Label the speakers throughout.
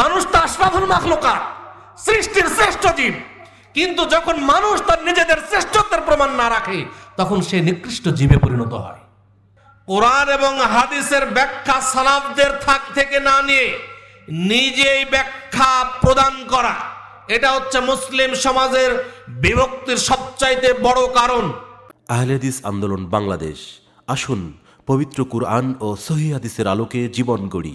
Speaker 1: মানুষ তো আশরাফুল মাখলুকা সৃষ্টির শ্রেষ্ঠ জীব কিন্তু যখন মানুষ তার নিজেদের শ্রেষ্ঠত্বের প্রমাণ না রাখে তখন সে নিকৃষ্ট জীবে পরিণত হয় কোরআন এবং হাদিসের ব্যাখ্যা সালাফদের থাক থেকে না নিয়ে নিজেই ব্যাখ্যা প্রদান করা এটা হচ্ছে মুসলিম সমাজের বিভক্তির সবচাইতে বড় কারণ আহলেদিস আন্দোলন বাংলাদেশ আসুন পবিত্র কুরআন ও সহি হাদিসের আলোকে জীবন গড়ি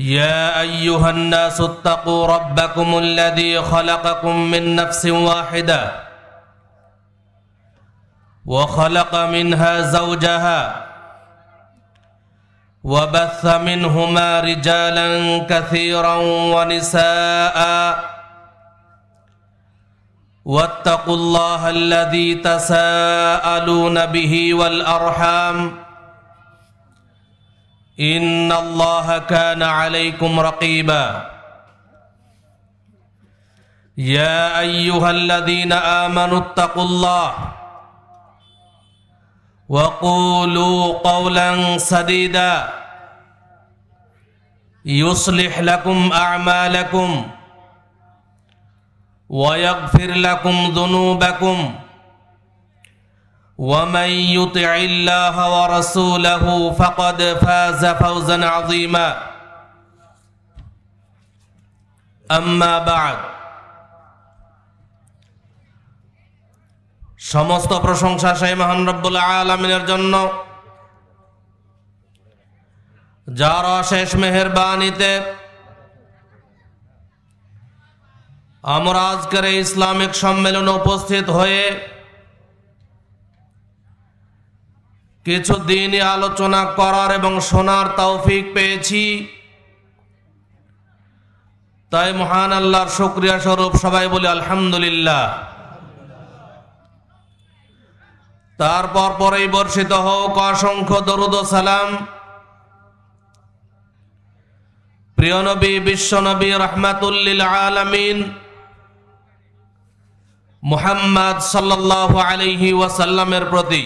Speaker 1: يا ايها الناس اتقوا ربكم الذي خلقكم من نفس واحده وخلق منها زوجها وبث منهما رجالا كثيرا ونساء واتقوا الله الذي تساءلون به والارحام ان الله كان عليكم رقيبا يا ايها الذين امنوا اتقوا الله وقولوا قولا سديدا يصلح لكم اعمالكم ويغفر لكم ذنوبكم ومن يطع الله ورسوله فقد فاز فوزا عظيما اما بعد সমস্ত প্রশংসা সেই মহান রব্বুল আলমিনের জন্য যার অশেষ মেহেরবানিতে আমরা আজকের ইসলামিক সম্মেলনে উপস্থিত হয়ে কিছু দিন আলোচনা করার এবং শোনার তৌফিক পেয়েছি তাই মহান আল্লাহর শুক্রিয়া স্বরূপ সবাই বলি আলহামদুলিল্লাহ তারপর পরেই বর্ষিত হোক অসংখ্য দরুদ সালাম প্রিয় নবী নবী রহমাতুল্লিল আলমিন মুহাম্মদ সাল্লাহ আলহি ওয়াসাল্লামের প্রতি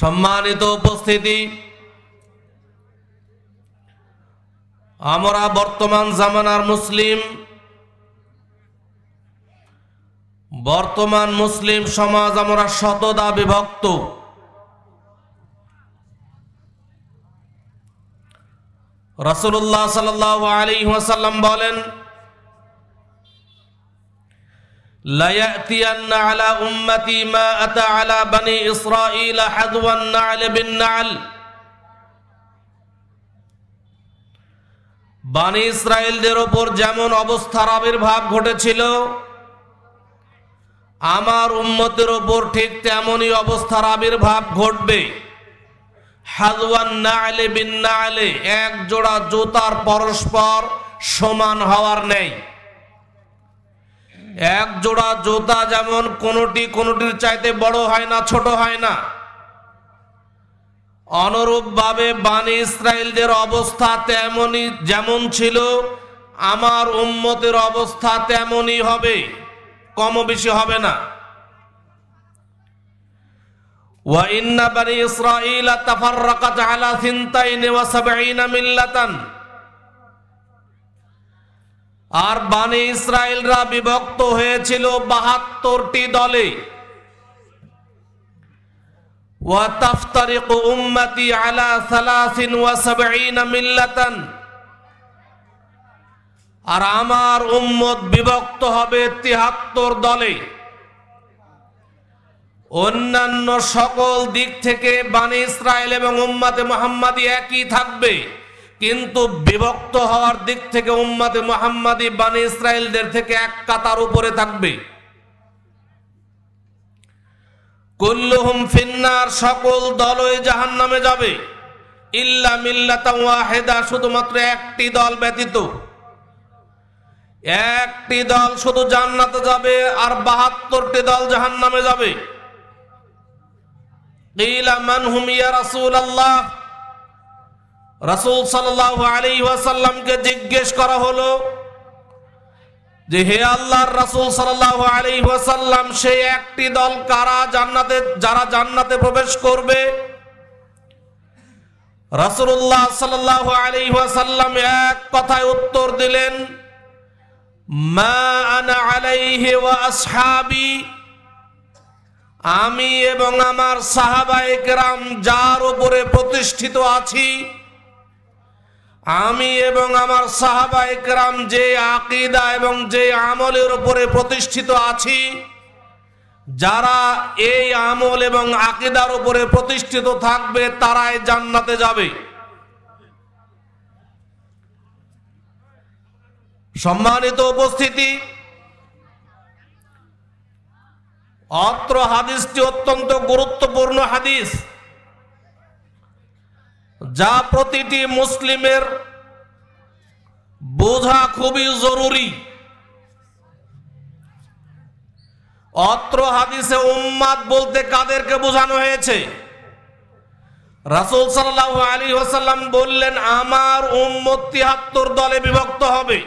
Speaker 1: সম্মানিত উপস্থিতি আমরা বর্তমান জামানার মুসলিম বর্তমান মুসলিম সমাজ আমরা শতদা বিভক্ত রসুল্লাহ সাল আলী ওয়াসাল্লাম বলেন ليأتين على أمتي ما أتى على بني إسرائيل حذو النعل بالنعل বানি ইসরায়েলদের ওপর যেমন অবস্থার আবির্ভাব ঘটেছিল আমার উম্মতের ওপর ঠিক তেমনই অবস্থার আবির্ভাব ঘটবে হাজওয়ান না আলে বিন না আলে এক জোড়া জুতার পরস্পর সমান হওয়ার নেই এক জোড়া জোতা যেমন কোনোটি কোনোটির চাইতে বড় হয় না ছোট হয় না অনুরূপভাবে বাণী ইসরায়েলদের অবস্থা তেমনই যেমন ছিল আমার উম্মতের অবস্থা তেমনই হবে কম বেশি হবে না وإن بني إسرائيل تفرقت নেওয়া সাবে وسبعين মিল্লাতান আর বানে ইসরায়েলরা বিভক্ত হয়েছিল বাহাত্তরটি দলে আর আমার উম্মত বিভক্ত হবে তিহাত্তর দলে অন্যান্য সকল দিক থেকে বানে ইসরায়েল এবং উম্মাতে মোহাম্মদী একই থাকবে কিন্তু বিভক্ত হওয়ার দিক থেকে উম্মাতে মোহাম্মদি বানী ইসরায়েলদের থেকে এক কাতার উপরে থাকবে কুল্লুহুম ফিন্নার সকল দলই জাহান নামে যাবে ইল্লা মিল্লাতা ওয়াহিদা শুধুমাত্র একটি দল ব্যতীত একটি দল শুধু জান্নাতে যাবে আর বাহাত্তরটি দল জাহান নামে যাবে ইলা মানহুম ইয়া রাসূলুল্লাহ রাসুল সাল্লাহ আলী ওয়াসাল্লামকে জিজ্ঞেস করা হলো যে হে আল্লাহর রাসুল সাল্লাহ আলী ওয়াসাল্লাম সেই একটি দল কারা জান্নাতে যারা জান্নাতে প্রবেশ করবে রাসুল্লাহ সাল্লাহ আলী ওয়াসাল্লাম এক কথায় উত্তর দিলেন মা আনা আলাইহি ওয়া আসহাবি আমি এবং আমার সাহাবায়ে কেরাম যার উপরে প্রতিষ্ঠিত আছি আমি এবং আমার সাহাবা একরাম যে আকিদা এবং যে আমলের উপরে প্রতিষ্ঠিত আছি যারা এই আমল এবং আকিদার উপরে প্রতিষ্ঠিত থাকবে তারাই জান্নাতে যাবে সম্মানিত উপস্থিতি অত্র হাদিসটি অত্যন্ত গুরুত্বপূর্ণ হাদিস যা প্রতিটি মুসলিমের বোঝা খুবই জরুরি অত্র হাদিসে উম্মাদ বলতে কাদেরকে বোঝানো হয়েছে রাসুল সাল্লাহ আলী হোসাল্লাম বললেন আমার উম্মত তিহাত্তর দলে বিভক্ত হবে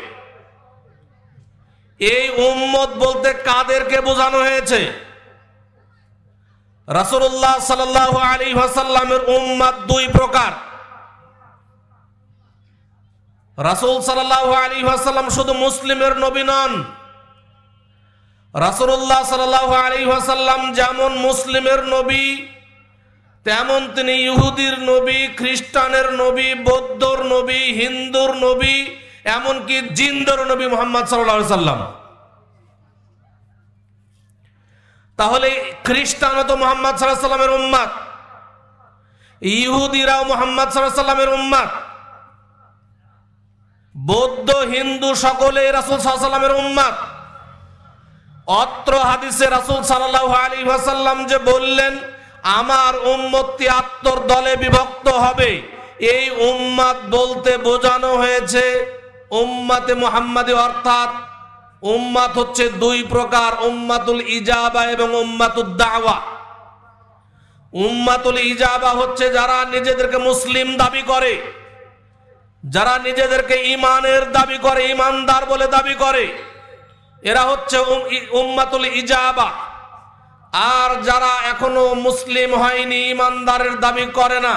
Speaker 1: এই উম্মত বলতে কাদেরকে বোঝানো হয়েছে রাসুল্লাহ সাল আলী হাসাল্লামের উম্মাদ দুই প্রকার রাসুল সাল্লাহ আলী আসাল্লাম শুধু মুসলিমের নবী নন রাসুল্লাহ সাল্লাহ আলী আসাল্লাম যেমন মুসলিমের নবী তেমন তিনি ইহুদির নবী খ্রিস্টানের নবী বৌদ্ধর নবী হিন্দুর নবী এমনকি জিন্দর নবী মোহাম্মদ সাল্লা সাল্লাম তাহলে খ্রিস্টান তো মোহাম্মদ সাল্লাহ সাল্লামের উম্মাদ ইহুদিরাও মোহাম্মদ সাল্লাহ সাল্লামের উম্মাদ বৌদ্ধ হিন্দু সকলে রাসুল সাল্লামের উম্মাদ অত্র হাদিসে রাসুল সাল্লাহ আলী ওয়াসাল্লাম যে বললেন আমার উম্মত তিয়াত্তর দলে বিভক্ত হবে এই উম্মাদ বলতে বোঝানো হয়েছে উম্মাতে মোহাম্মদী অর্থাৎ উম্মাত হচ্ছে দুই প্রকার উম্মাতুল ইজাবা এবং উম্মাতুল দাওয়া উম্মাতুল ইজাবা হচ্ছে যারা নিজেদেরকে মুসলিম দাবি করে যারা নিজেদেরকে ইমানের দাবি করে ইমানদার বলে দাবি করে এরা হচ্ছে উম্মাতুল ইজাবা আর যারা এখনো মুসলিম হয়নি ইমানদারের দাবি করে না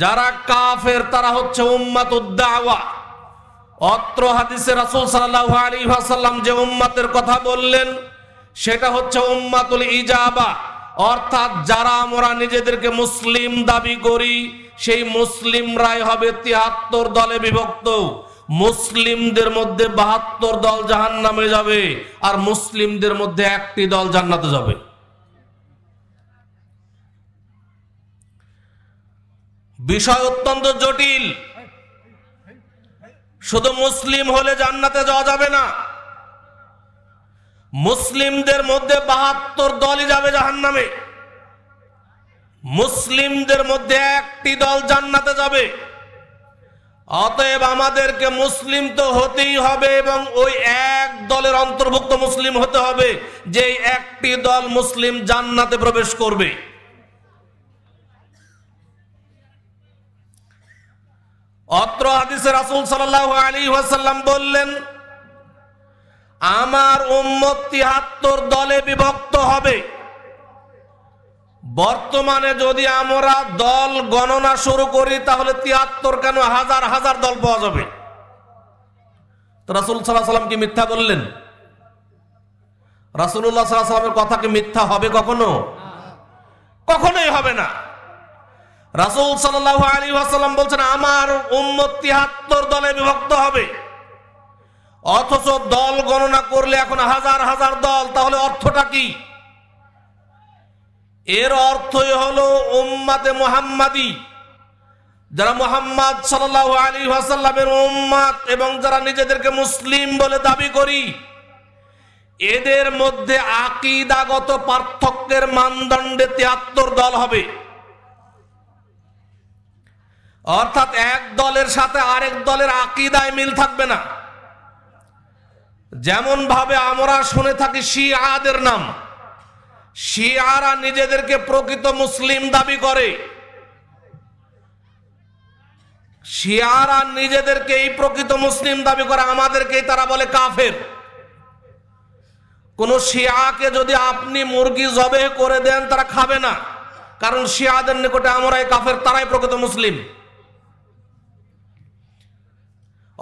Speaker 1: যারা কাফের তারা হচ্ছে উম্মাত উদ্দাওয়া অত্র হাদিসে রাসুল সাল্লাহ আলী আসাল্লাম যে উম্মাতের কথা বললেন সেটা হচ্ছে উম্মাতুল ইজাবা অর্থাৎ যারা আমরা নিজেদেরকে মুসলিম দাবি করি সেই মুসলিমরাই হবে তিয়াত্তর দলে বিভক্ত মুসলিমদের মধ্যে বাহাত্তর দল জাহান নামে যাবে আর মুসলিমদের মধ্যে একটি দল জান্নাতে যাবে বিষয় অত্যন্ত জটিল শুধু মুসলিম হলে জান্নাতে যাওয়া যাবে না মুসলিমদের মধ্যে বাহাত্তর দলই যাবে জাহান নামে মুসলিমদের মধ্যে একটি দল জান্নাতে যাবে অতএব আমাদেরকে মুসলিম তো হতেই হবে এবং ওই এক দলের অন্তর্ভুক্ত মুসলিম হতে হবে যে একটি দল মুসলিম জান্নাতে প্রবেশ করবে অত্র হাদিসে রাসুল সাল আলী ওয়াসাল্লাম বললেন আমার উম্মত তিয়াত্তর দলে বিভক্ত হবে বর্তমানে যদি আমরা দল গণনা শুরু করি তাহলে তিয়াত্তর কেন হাজার হাজার দল পাওয়া যাবে রাসুল সাল্লাহ সাল্লাম কি মিথ্যা বললেন রাসুল্লাহ সাল্লামের কথা কি মিথ্যা হবে কখনো কখনোই হবে না রাসুল সাল্লাহ আলী আসাল্লাম বলছেন আমার উম্মত তিয়াত্তর দলে বিভক্ত হবে অথচ দল গণনা করলে এখন হাজার হাজার দল তাহলে অর্থটা কি এর অর্থই হলো উম্মাতে মোহাম্মাদি যারা মোহাম্মদ সাল আলী ওয়াসাল্লামের উম্মাদ এবং যারা নিজেদেরকে মুসলিম বলে দাবি করি এদের মধ্যে আকিদাগত পার্থক্যের মানদণ্ডে তিয়াত্তর দল হবে অর্থাৎ এক দলের সাথে আরেক দলের আকিদায় মিল থাকবে না যেমন ভাবে আমরা শুনে থাকি শিয়াদের নাম শিয়ারা নিজেদেরকে প্রকৃত মুসলিম দাবি করে শিয়ারা নিজেদেরকে এই প্রকৃত মুসলিম দাবি করে আমাদেরকেই তারা বলে কাফের কোন শিয়াকে যদি আপনি মুরগি জবে করে দেন তারা খাবে না কারণ শিয়াদের নিকটে আমরাই কাফের তারাই প্রকৃত মুসলিম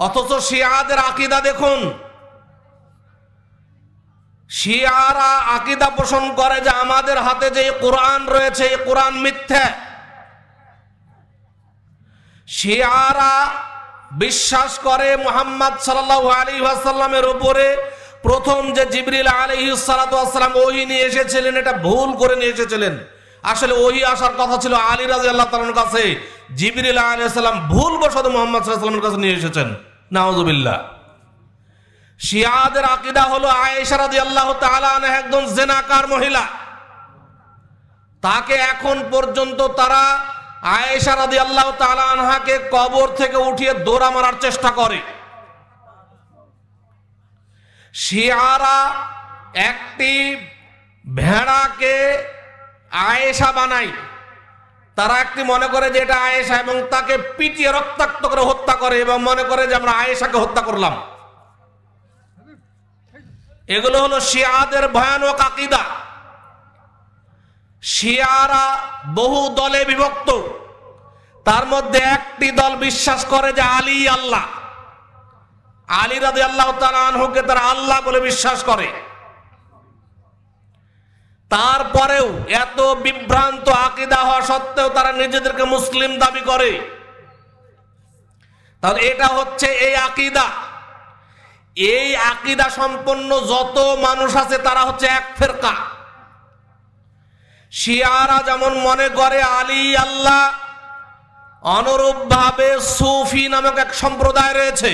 Speaker 1: অথচ শিয়াদের আকিদা দেখুন শিয়ারা আকিদা পোষণ করে যে আমাদের হাতে যে কোরআন রয়েছে এই কোরআন মিথ্যা শিয়ারা বিশ্বাস করে মোহাম্মদ সাল্লাহ আলী ওয়াসাল্লামের উপরে প্রথম যে জিবরিল আলী সালাতাম ওহি নিয়ে এসেছিলেন এটা ভুল করে নিয়ে এসেছিলেন আসলে ওহি আসার কথা ছিল আলী রাজি আল্লাহ তালার কাছে জিবরিল আলী সাল্লাম ভুল বসত মোহাম্মদ সাল্লামের কাছে নিয়ে এসেছেন নাওজবিল্লা শিয়াদের আকিদা হলো আয়েশা রাদি আল্লাহ একজন জেনাকার মহিলা তাকে এখন পর্যন্ত তারা আয়েশা রাদি আল্লাহ আনহাকে কবর থেকে উঠিয়ে দৌড়া মারার চেষ্টা করে শিয়ারা একটি ভেড়াকে আয়েশা বানায় তারা একটি মনে করে যে এটা আয়েশা এবং তাকে পিটিয়ে রক্তাক্ত করে হত্যা করে এবং মনে করে যে আমরা আয়েশাকে হত্যা করলাম এগুলো হলো শিয়াদের ভয়ানক আকিদা শিয়ারা বহু দলে বিভক্ত তার মধ্যে একটি দল বিশ্বাস করে যে আলী আল্লাহ আলী রাজি আল্লাহ আনহুকে তারা আল্লাহ বলে বিশ্বাস করে তারপরেও এত বিভ্রান্ত আকিদা হওয়া সত্ত্বেও তারা নিজেদেরকে মুসলিম দাবি করে তাহলে এটা হচ্ছে এই আকিদা এই আকিদা সম্পন্ন যত মানুষ আছে তারা হচ্ছে এক ফেরকা শিয়ারা যেমন মনে করে আলী আল্লাহ ভাবে সুফি নামক এক সম্প্রদায় রয়েছে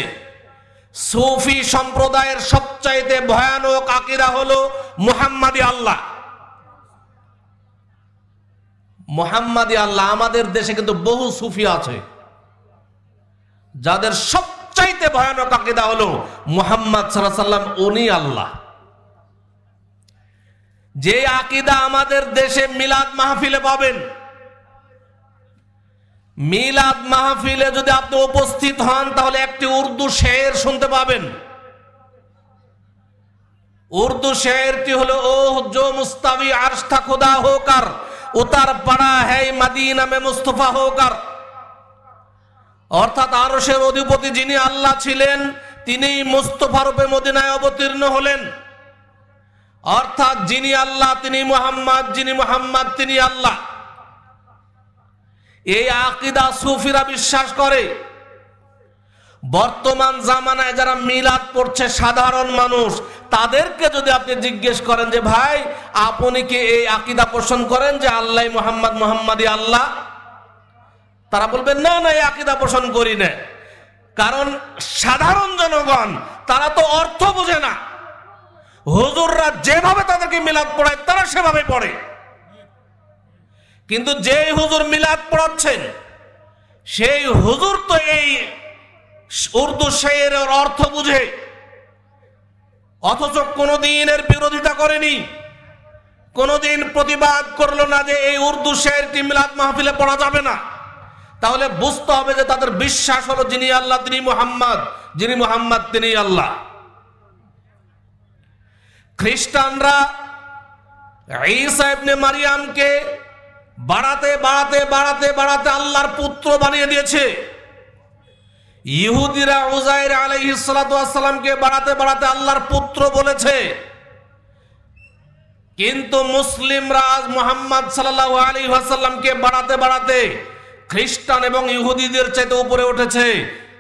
Speaker 1: সুফি সম্প্রদায়ের সবচাইতে ভয়ানক আকিরা হলো মুহাম্মাদি আল্লাহ মোহাম্মদী আল্লাহ আমাদের দেশে কিন্তু বহু সুফি আছে যাদের সব সবচাইতে ভয়ানক আকিদা হলো মোহাম্মদ সাল্লাম উনি আল্লাহ যে আকিদা আমাদের দেশে মিলাদ মাহফিলে পাবেন মিলাদ মাহফিলে যদি আপনি উপস্থিত হন তাহলে একটি উর্দু শের শুনতে পাবেন উর্দু শেয়ারটি হলো ও জো মুস্তাবি আরশা খোদা হোকার উতার পাড়া হ্যায় মাদিনা মে মুস্তফা হোকার অর্থাৎ আরসের অধিপতি যিনি আল্লাহ ছিলেন তিনি মুস্তফা রূপে মদিনায় অবতীর্ণ হলেন অর্থাৎ যিনি আল্লাহ তিনি মোহাম্মদ যিনি মোহাম্মদ তিনি আল্লাহ এই আকিদা সুফিরা বিশ্বাস করে বর্তমান জামানায় যারা মিলাদ পড়ছে সাধারণ মানুষ তাদেরকে যদি আপনি জিজ্ঞেস করেন যে ভাই আপনি কি এই আকিদা পোষণ করেন যে আল্লাহ মোহাম্মদ মোহাম্মদী আল্লাহ তারা বলবে না না এই আকিদা পোষণ করি না কারণ সাধারণ জনগণ তারা তো অর্থ বোঝে না হুজুররা যেভাবে তাদেরকে মিলাদ পড়ায় তারা সেভাবে পড়ে কিন্তু যে হুজুর মিলাদ পড়াচ্ছেন সেই হুজুর তো এই উর্দু শেয়ের অর্থ বুঝে অথচ কোনোদিন এর বিরোধিতা করেনি কোনোদিন প্রতিবাদ করলো না যে এই উর্দু শেয়ারটি মিলাদ মাহফিলে পড়া যাবে না তাহলে বুঝতে হবে যে তাদের বিশ্বাস হলো যিনি আল্লাহ তিনি মোহাম্মদ যিনি মোহাম্মদ তিনি আল্লাহ খ্রিস্টানরা ইসাহেবনে মারিয়ামকে বাড়াতে বাড়াতে বাড়াতে বাড়াতে আল্লাহর পুত্র বানিয়ে দিয়েছে ইহুদিরা উজাইর আলহ সালাতামকে বাড়াতে বাড়াতে আল্লাহর পুত্র বলেছে কিন্তু রাজ মোহাম্মদ সাল্লাহ আলী ওয়াসাল্লামকে বাড়াতে বাড়াতে খ্রিস্টান এবং ইহুদিদের চাইতে উপরে উঠেছে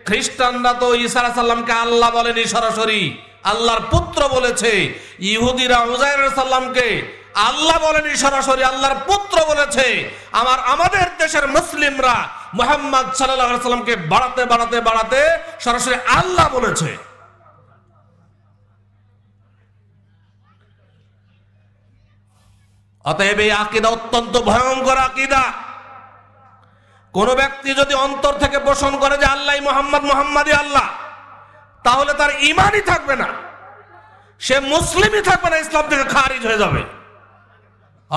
Speaker 1: খ্রিস্টানরা তো ইসারা সাল্লামকে আল্লাহ বলেনি সরাসরি আল্লাহর পুত্র বলেছে ইহুদিরা উজাইর সাল্লামকে আল্লাহ বলেনি সরাসরি আল্লাহর পুত্র বলেছে আমার আমাদের দেশের মুসলিমরা মোহাম্মদ সাল্লাহ সাল্লামকে বাড়াতে বাড়াতে বাড়াতে সরাসরি আল্লাহ বলেছে অতএব এই আকিদা অত্যন্ত ভয়ঙ্কর আকিদা কোন ব্যক্তি যদি অন্তর থেকে পোষণ করে যে আল্লাহ মোহাম্মদ মোহাম্মদই আল্লাহ তাহলে তার ইমানই থাকবে না সে মুসলিমই থাকবে না ইসলাম থেকে খারিজ হয়ে যাবে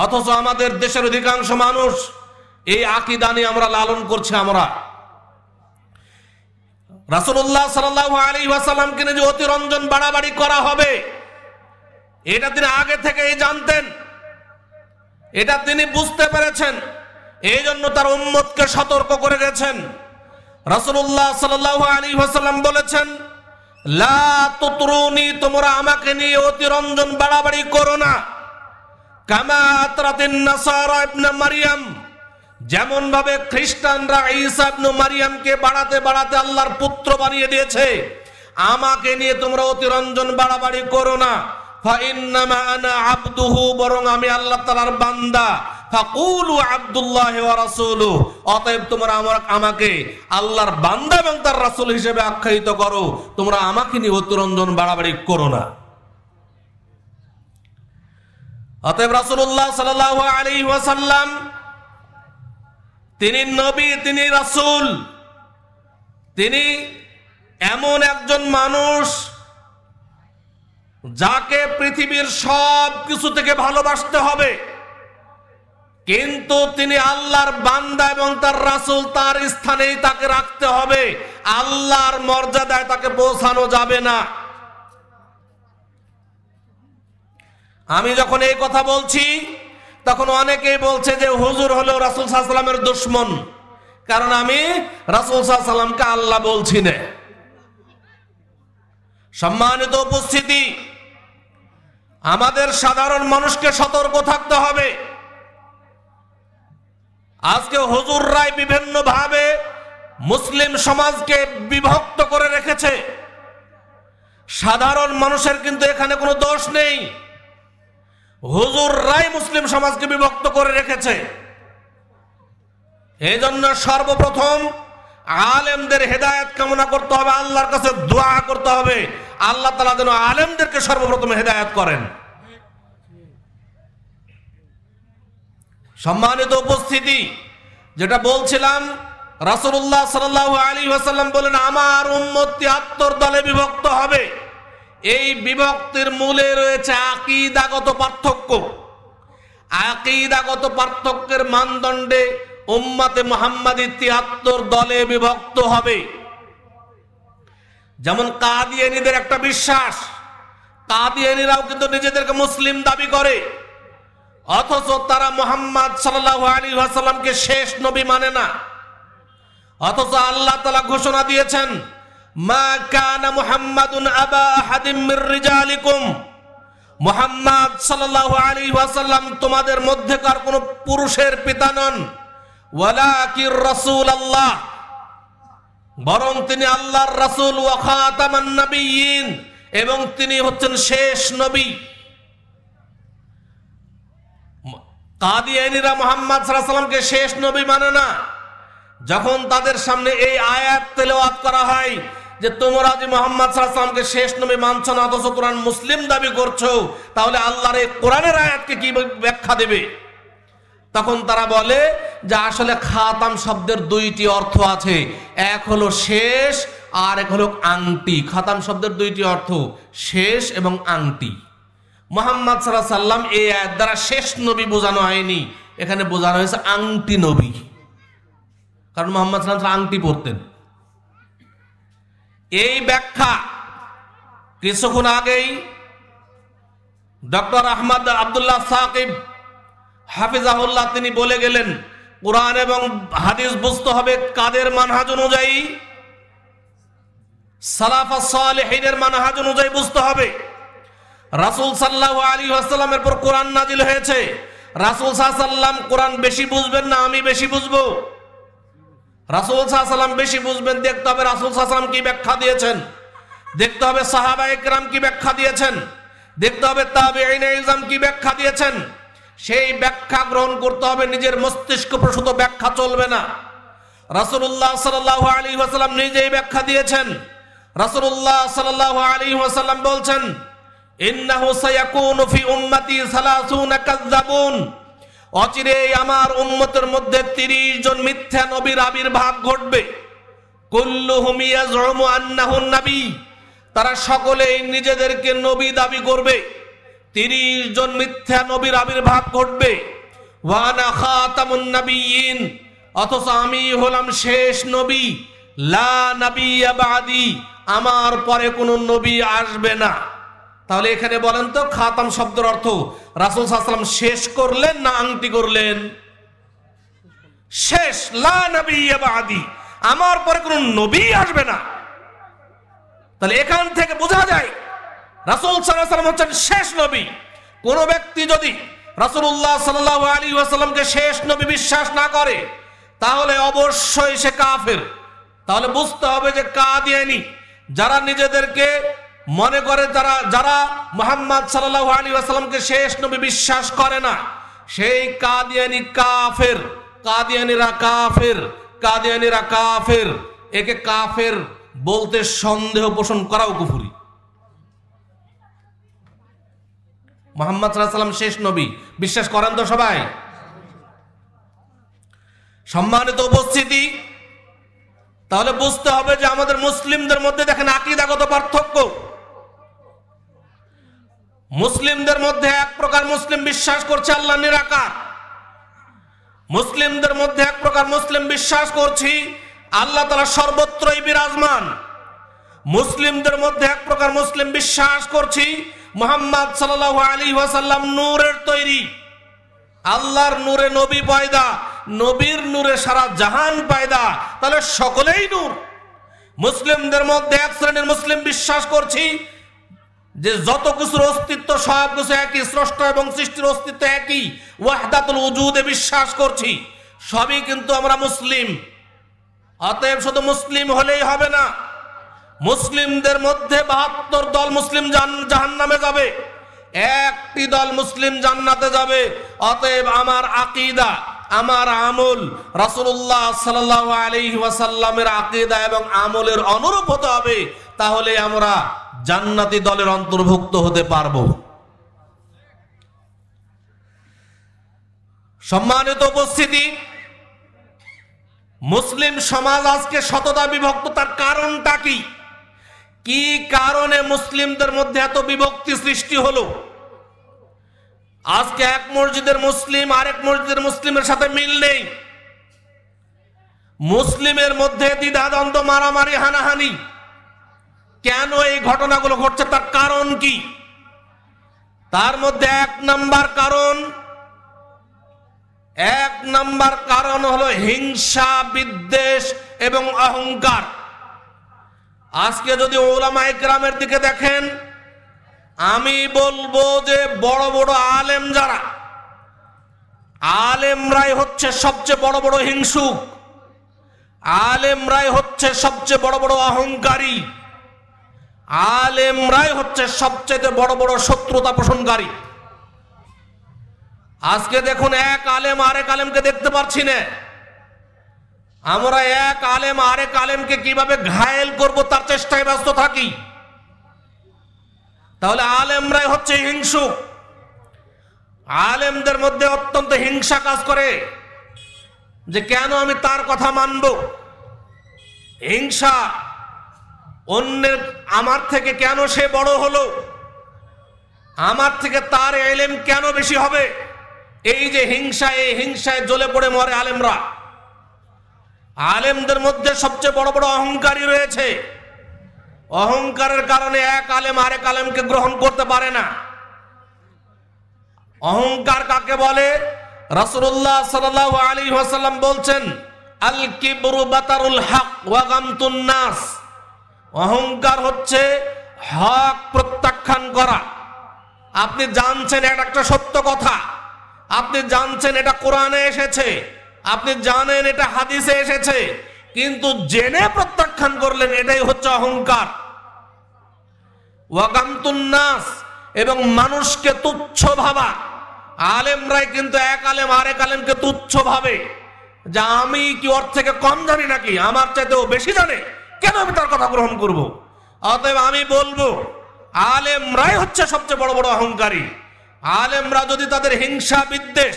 Speaker 1: অথচ আমাদের দেশের অধিকাংশ মানুষ এই আকিদানি আমরা লালন করছি আমরা রাসুল্লাহ সাল্লাহ আলী ওয়াসাল্লামকে যে অতিরঞ্জন বাড়াবাড়ি করা হবে এটা তিনি আগে থেকেই জানতেন এটা তিনি বুঝতে পেরেছেন এই জন্য তার কে সতর্ক করে গেছেন রাসুল্লাহ সাল্লাহ আলী হাসাল্লাম বলেছেন লা তোমরা আমাকে নিয়ে অতিরঞ্জন বাড়াবাড়ি করো না যেমন ভাবে খ্রিস্টানরা বাড়াতে বাড়াতে আল্লাহর পুত্র বানিয়ে দিয়েছে আমাকে নিয়ে তোমরা অতিরঞ্জন বাড়াবাড়ি না বরং আমি আল্লাহ তালার বান্দা ফাকুলু আব্দুল্লাহ ওয়া রাসূলু অতএব তোমরা আমার আমাকে আল্লাহর বান্দা এবং তার রাসূল হিসেবে আখ্যায়িত করো তোমরা আমাকে নিয়ে অতিরঞ্জন বাড়াবাড়ি করো না অতএব রাসূলুল্লাহ সাল্লাল্লাহু আলাইহি ওয়াসাল্লাম তিনি নবী তিনি রাসূল তিনি এমন একজন মানুষ যাকে পৃথিবীর সব কিছু থেকে ভালোবাসতে হবে কিন্তু তিনি আল্লাহর বান্দা এবং তার রাসুল তার স্থানেই তাকে রাখতে হবে আল্লাহর মর্যাদায় তাকে পৌঁছানো যাবে না আমি যখন এই কথা বলছি তখন অনেকেই বলছে যে হুজুর হলো রাসুল সাহসাল্লামের দুশ্মন কারণ আমি রাসুল সাহসাল্লামকে আল্লাহ বলছি না সম্মানিত উপস্থিতি আমাদের সাধারণ মানুষকে সতর্ক থাকতে হবে আজকে হজুর বিভিন্ন বিভিন্নভাবে মুসলিম সমাজকে বিভক্ত করে রেখেছে সাধারণ মানুষের কিন্তু এখানে কোনো দোষ নেই রায় মুসলিম সমাজকে বিভক্ত করে রেখেছে এই জন্য সর্বপ্রথম আলেমদের হেদায়ত কামনা করতে হবে আল্লাহর কাছে দোয়া করতে হবে আল্লাহ তালা যেন আলেমদেরকে সর্বপ্রথম হেদায়ত করেন সম্মানিত উপস্থিতি যেটা বলছিলাম রাসুল্লাহ সাল আলী ওয়াসাল্লাম বলেন আমার উন্মতি আত্মর দলে বিভক্ত হবে এই বিভক্তির মূলে রয়েছে আকিদাগত পার্থক্য আকিদাগত পার্থক্যের মানদণ্ডে উম্মাতে মোহাম্মদী তিয়াত্তর দলে বিভক্ত হবে যেমন কাদিয়ানিদের একটা বিশ্বাস কাদিয়ানিরাও কিন্তু নিজেদেরকে মুসলিম দাবি করে অথচ তারা মোহাম্মদ সাল্লাহ আলী শেষ নবী মানে না অথচ আল্লাহ তালা ঘোষণা দিয়েছেন মা কানা মুহাম্মাদুন আবা আহাদিম মির ওয়াসাল্লাম তোমাদের মধ্যেকার কোনো পুরুষের পিতা নন ওয়ালাকির বরং তিনি আল্লাহর রসুল এবং তিনি হচ্ছেন শেষ নবী কাদিয়ানিরা মোহাম্মদ সাল্লামকে শেষ নবী মানে না যখন তাদের সামনে এই আয়াত তেলাওয়াত করা হয় যে তোমরা যে মোহাম্মদ সাল্লামকে শেষ নবী মানছ না অথচ কোরআন মুসলিম দাবি করছো তাহলে আল্লাহর এই কোরআনের আয়াতকে কি ব্যাখ্যা দেবে তখন তারা বলে যে আসলে খাতাম শব্দের দুইটি অর্থ আছে এক হলো শেষ আর এক হলো আংটি খাতাম শব্দের দুইটি অর্থ শেষ এবং আংটি মোহাম্মদ সাল্লাহ সাল্লাম এই আয়ের দ্বারা শেষ নবী বোঝানো হয়নি এখানে বোঝানো হয়েছে আংটি নবী কারণ মোহাম্মদ সাল্লাম আংটি পড়তেন এই ব্যাখ্যা কিছুক্ষণ আগেই ডক্টর আহমদ আবদুল্লাহ সাকিব হাফিজাহুল্লাহ তিনি বলে গেলেন কোরআন এবং হাদিস বুঝতে হবে কাদের মানহাজ অনুযায়ী সালাফা সালেহিনের মানহাজ অনুযায়ী বুঝতে হবে রাসুল সাল্লাহ আলী আসসালামের পর কোরআন নাজিল হয়েছে রাসুল সাল্লাম কোরআন বেশি বুঝবেন না আমি বেশি বুঝবো রাসুল সাল্লাম বেশি বুঝবেন দেখতে হবে রাসুল সাল্লাম কি ব্যাখ্যা দিয়েছেন দেখতে হবে সাহাবা একরাম কি ব্যাখ্যা দিয়েছেন দেখতে হবে তাবে ইজাম কি ব্যাখ্যা দিয়েছেন সেই ব্যাখ্যা গ্রহণ করতে হবে নিজের মস্তিষ্ক প্রসূত ব্যাখ্যা চলবে না রাসুল্লাহ সাল্লাহ আলী ওয়াসাল্লাম নিজেই ব্যাখ্যা দিয়েছেন রাসুল্লাহ সাল্লাহ আলী ওয়াসাল্লাম বলছেন অচিরে আমার উম্মতের মধ্যে তিরিশ জন মিথ্যা নবীর আবির্ভাব ঘটবে তারা সকলেই নিজেদেরকে নবী দাবি করবে তিরিশ জন মিথ্যা নবীর আবির্ভাব ঘটবে ওয়ানা খাতামুন্নবীন অথচ আমি হলাম শেষ নবী লা নবী আমার পরে কোনো নবী আসবে না তাহলে এখানে বলেন তো খাতাম শব্দের অর্থ রাসুল সাহসালাম শেষ করলেন না আংটি করলেন শেষ লাদি আমার পরে কোন নবী আসবে না তাহলে এখান থেকে বোঝা যায় রাসুল সাল্লাম হচ্ছেন শেষ নবী কোন ব্যক্তি যদি রাসুল্লাহ সাল্লাহ আলী ওয়াসাল্লামকে শেষ নবী বিশ্বাস না করে তাহলে অবশ্যই সে কাফের তাহলে বুঝতে হবে যে কা নি যারা নিজেদেরকে মনে করে তারা যারা মোহাম্মদ সাল্লাহ আলী শেষ নবী বিশ্বাস করে না সেই কাদিয়ানি কাফের কাদিয়ানিরা কাফের কাদিয়ানিরা কাফের একে কাফের বলতে সন্দেহ পোষণ করাও কুফুরি মোহাম্মদ সাল্লাম শেষ নবী বিশ্বাস করেন তো সবাই সম্মানিত উপস্থিতি তাহলে বুঝতে হবে যে আমাদের মুসলিমদের মধ্যে দেখেন আকিদাগত পার্থক্য মুসলিমদের মধ্যে এক প্রকার মুসলিম বিশ্বাস করছে আল্লাহ নিরাকার মুসলিমদের মধ্যে এক প্রকার মুসলিম বিশ্বাস করছি আল্লাহ তালা সর্বত্রই বিরাজমান মুসলিমদের মধ্যে এক প্রকার মুসলিম বিশ্বাস করছি মোহাম্মদ সাল আলী ওয়াসাল্লাম নূরের তৈরি আল্লাহর নূরে নবী পয়দা নবীর নূরে সারা জাহান পায়দা তাহলে সকলেই নূর মুসলিমদের মধ্যে এক শ্রেণীর মুসলিম বিশ্বাস করছি যে যত কিছুর অস্তিত্ব সব কিছু একই স্রষ্ট এবং সৃষ্টির অস্তিত্ব একই ওয়াহদাতুল উজুদে বিশ্বাস করছি সবই কিন্তু আমরা মুসলিম অতএব শুধু মুসলিম হলেই হবে না মুসলিমদের মধ্যে বাহাত্তর দল মুসলিম জাহান নামে যাবে একটি দল মুসলিম জান্নাতে যাবে অতএব আমার আকিদা আমার আমল রাসুল্লাহ সাল্লাহ আলি ওয়াসাল্লামের আকিদা এবং আমলের অনুরূপ হতে হবে তাহলে আমরা জান্নাতি দলের অন্তর্ভুক্ত হতে পারব সম্মানিত উপস্থিতি মুসলিম সমাজ আজকে শতদা বিভক্ত তার কারণটা কি কি কারণে মুসলিমদের মধ্যে এত বিভক্তি সৃষ্টি হলো আজকে এক মসজিদের মুসলিম আরেক মসজিদের মুসলিমের সাথে মিল নেই মুসলিমের মধ্যে দ্বিধাদ্বন্দ্ব মারামারি হানাহানি কেন এই ঘটনাগুলো ঘটছে তার কারণ কি তার মধ্যে এক নাম্বার কারণ এক নাম্বার কারণ হলো হিংসা বিদ্বেষ এবং অহংকার আজকে যদি ওলামা গ্রামের দিকে দেখেন আমি বলবো যে বড় বড় আলেম যারা আলেমরাই হচ্ছে সবচেয়ে বড় বড় হিংসুক আলেমরাই হচ্ছে সবচেয়ে বড় বড় অহংকারী আলেমরাই হচ্ছে সবচেয়ে বড় বড় শত্রুতা পোষণকারী আজকে দেখুন এক আলেম আরেক আলেমকে দেখতে পাচ্ছি না আমরা এক আলেম আরেক আলেমকে কিভাবে ঘায়েল করব তার চেষ্টায় ব্যস্ত থাকি তাহলে আলেমরাই হচ্ছে হিংসু আলেমদের মধ্যে অত্যন্ত হিংসা কাজ করে যে কেন আমি তার কথা মানব হিংসা অন্যের আমার থেকে কেন সে বড় হলো আমার থেকে তার এলেম কেন বেশি হবে এই যে হিংসা এই হিংসায় জ্বলে পড়ে মরে আলেমরা আলেমদের মধ্যে সবচেয়ে বড় বড় অহংকারী রয়েছে অহংকারের কারণে এক আলেম আরেক আলেমকে গ্রহণ করতে পারে না অহংকার কাকে বলে রাসুল্লাহ সাল আলী ওয়াসাল্লাম বলছেন আল কিবরু বাতারুল হক ওয়াগামতুন নাস অহংকার হচ্ছে হক প্রত্যাখ্যান করা আপনি জানছেন এটা একটা সত্য কথা আপনি জানছেন এটা কোরআনে এসেছে আপনি জানেন এটা হাদিসে এসেছে কিন্তু জেনে প্রত্যাখ্যান করলেন এটাই হচ্ছে অহংকার ওয়াকামতুন্নাস এবং মানুষকে তুচ্ছ ভাবা আলেমরাই কিন্তু এক আলেম আরেক আলেমকে তুচ্ছ ভাবে যা আমি কি ওর থেকে কম জানি নাকি আমার চাইতেও বেশি জানে কেন আমি তার কথা গ্রহণ করব। অতএব আমি বলবো আলেমরাই হচ্ছে সবচেয়ে বড় বড় অহংকারী আলেমরা যদি তাদের হিংসা বিদ্বেষ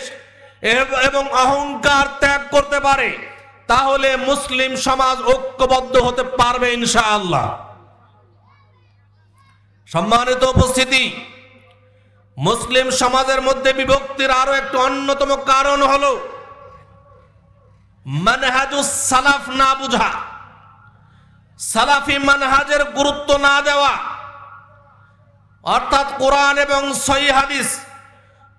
Speaker 1: এবং অহংকার ত্যাগ করতে পারে তাহলে মুসলিম সমাজ ঐক্যবদ্ধ হতে পারবে ইনশাআল্লাহ সম্মানিত উপস্থিতি মুসলিম সমাজের মধ্যে বিভক্তির আরো একটি অন্যতম কারণ হল মানহাজুস সালাফ না বুঝা সালাফি মানহাজের গুরুত্ব না দেওয়া অর্থাৎ কোরআন এবং সই হাদিস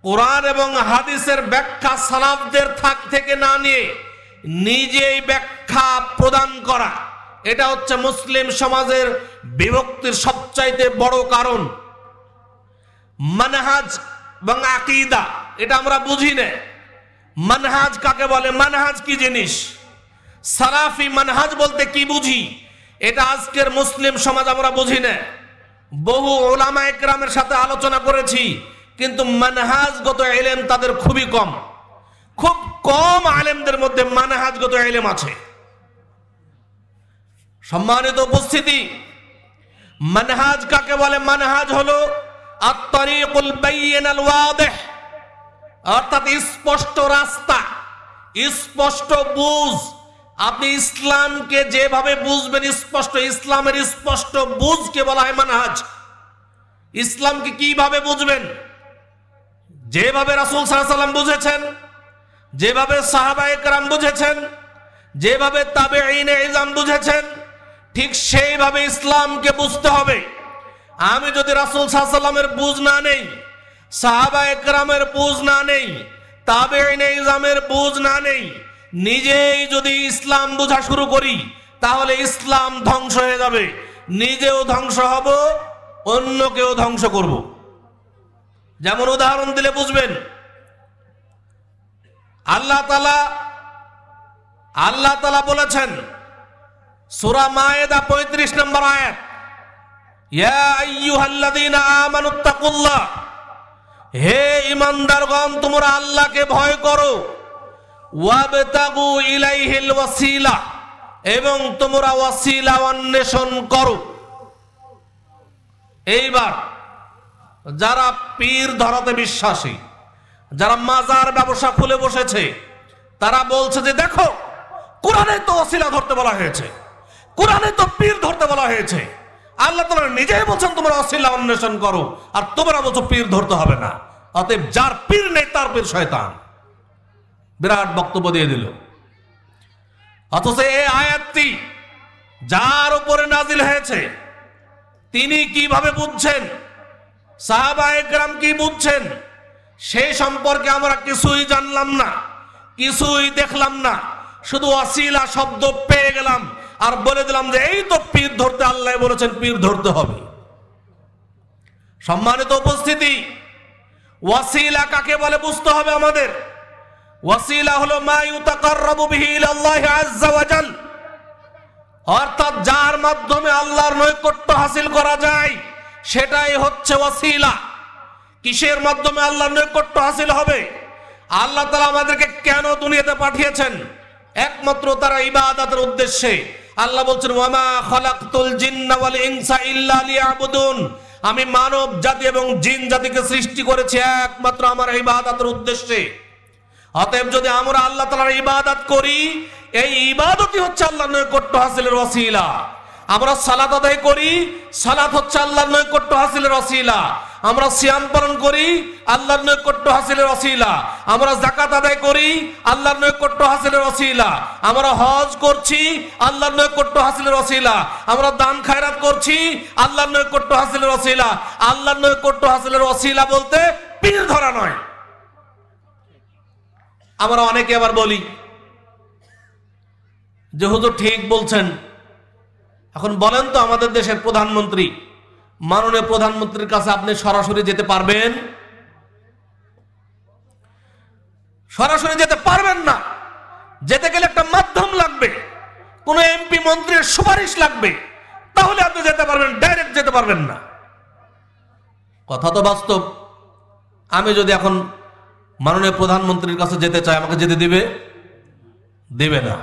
Speaker 1: কোরআন এবং হাদিসের ব্যাখ্যা সালাফদের থাক থেকে না নিয়ে নিজেই ব্যাখ্যা প্রদান করা এটা হচ্ছে মুসলিম সমাজের বিভক্তির সবচাইতে বড় কারণ মানহাজ এবং আকিদা এটা আমরা বুঝি না মানহাজ কাকে বলে মানহাজ কি জিনিস সালাফি মানহাজ বলতে কি বুঝি এটা আজকের মুসলিম সমাজ আমরা বুঝি না বহু ওলামা একরামের সাথে আলোচনা করেছি কিন্তু মানহাজগত এলেম তাদের খুবই কম খুব কম আলেমদের মধ্যে মানহাজগত এলেম আছে সম্মানিত উপস্থিতি মানহাজ কাকে বলে মানহাজ হলো অর্থাৎ স্পষ্ট রাস্তা স্পষ্ট বুঝ আপনি ইসলামকে যেভাবে বুঝবেন স্পষ্ট ইসলামের স্পষ্ট বুঝকে বলা হয় মানহাজ ইসলামকে কিভাবে বুঝবেন যেভাবে রাসুল সাল্লাম বুঝেছেন যেভাবে সাহাবায়করাম বুঝেছেন যেভাবে তাবে আইনে ইজাম বুঝেছেন ঠিক সেইভাবে ইসলামকে বুঝতে হবে আমি যদি রাসুল সাল্লামের বুঝ না নেই সাহাবা একরামের বুঝ না নেই তাবে আইনে ইজামের বুঝ না নেই নিজেই যদি ইসলাম বোঝা শুরু করি তাহলে ইসলাম ধ্বংস হয়ে যাবে নিজেও ধ্বংস হব অন্যকেও ধ্বংস করব যেমন উদাহরণ দিলে বুঝবেন আল্লাহ তালা আল্লাহ তালা বলেছেন সুরা মায়েদা পঁয়ত্রিশ নম্বর আয়াত হে ইমানদারগণ তোমরা আল্লাহকে ভয় করো এবং তোমরা ওয়াসিলা অন্বেষণ করো এইবার যারা পীর ধরাতে বিশ্বাসী যারা মাজার ব্যবসা খুলে বসেছে তারা বলছে যে দেখো কোরআনে তো ওসিলা ধরতে বলা হয়েছে কোরআনে তো পীর ধরতে বলা হয়েছে আল্লাহ তোমরা নিজেই বলছেন তোমরা অশিলা অন্বেষণ করো আর তোমরা বলছো পীর ধরতে হবে না অতএব যার পীর নেই তার পীর শয়তান বিরাট বক্তব্য দিয়ে দিল অথচ এই আয়াতটি যার উপরে নাজিল হয়েছে তিনি কিভাবে বুঝছেন সাহাবা একরাম কি বুঝছেন সেই সম্পর্কে আমরা কিছুই জানলাম না কিছুই দেখলাম না শুধু অশিলা শব্দ পেয়ে গেলাম আর বলে দিলাম যে এই তো পীর ধরতে আল্লাহ বলেছেন পীর ধরতে হবে সম্মানিত উপস্থিতি ওয়াসিলা কাকে বলে বুঝতে হবে আমাদের ওয়াসিলা হলো মা ইউতাকাররাবু বিহি ইলাল্লাহি আযজা ওয়াজাল অর্থাৎ যার মাধ্যমে আল্লাহর নৈকট্য হাসিল করা যায় সেটাই হচ্ছে ওয়াসিলা কিসের মাধ্যমে আল্লাহর নৈকট্য হাসিল হবে আল্লাহ তালা আমাদেরকে কেন দুনিয়াতে পাঠিয়েছেন একমাত্র তারা ইবাদাতের উদ্দেশ্যে আল্লাহ বলছেন ওয়ামা খালাকতুল জিন্না ওয়াল ইনসা ইল্লা লিয়াবুদুন আমি মানব জাতি এবং জিন জাতিকে সৃষ্টি করেছি একমাত্র আমার ইবাদাতের উদ্দেশ্যে অতএব যদি আমরা আল্লাহ তালার ইবাদত করি এই ইবাদতই হচ্ছে আল্লাহ নৈকট্য হাসিলের অশিলা আমরা সালাত আদায় করি সালাত হচ্ছে নয় নৈকট্য হাসিলের অশিলা আমরা সিয়াম পালন করি আল্লাহর নৈকট্য হাসিলের অশিলা আমরা জাকাত আদায় করি আল্লাহর নৈকট্য হাসিলের অশিলা আমরা হজ করছি আল্লাহর নৈকট্য হাসিলের অশিলা আমরা দান খায়রাত করছি আল্লাহর নৈকট্য হাসিলের অশিলা আল্লাহর নৈকট্য হাসিলের অশিলা বলতে পীর ধরা নয় আমরা অনেকে আবার বলি যে হুজুর ঠিক বলছেন এখন বলেন তো আমাদের দেশের প্রধানমন্ত্রী মাননীয় প্রধানমন্ত্রীর কাছে আপনি সরাসরি যেতে পারবেন সরাসরি যেতে পারবেন না যেতে গেলে একটা মাধ্যম লাগবে কোন এমপি মন্ত্রীর সুপারিশ লাগবে তাহলে আপনি যেতে পারবেন ডাইরেক্ট যেতে পারবেন না কথা তো বাস্তব আমি যদি এখন মাননীয় প্রধানমন্ত্রীর কাছে যেতে চায় আমাকে যেতে দিবে দেবে না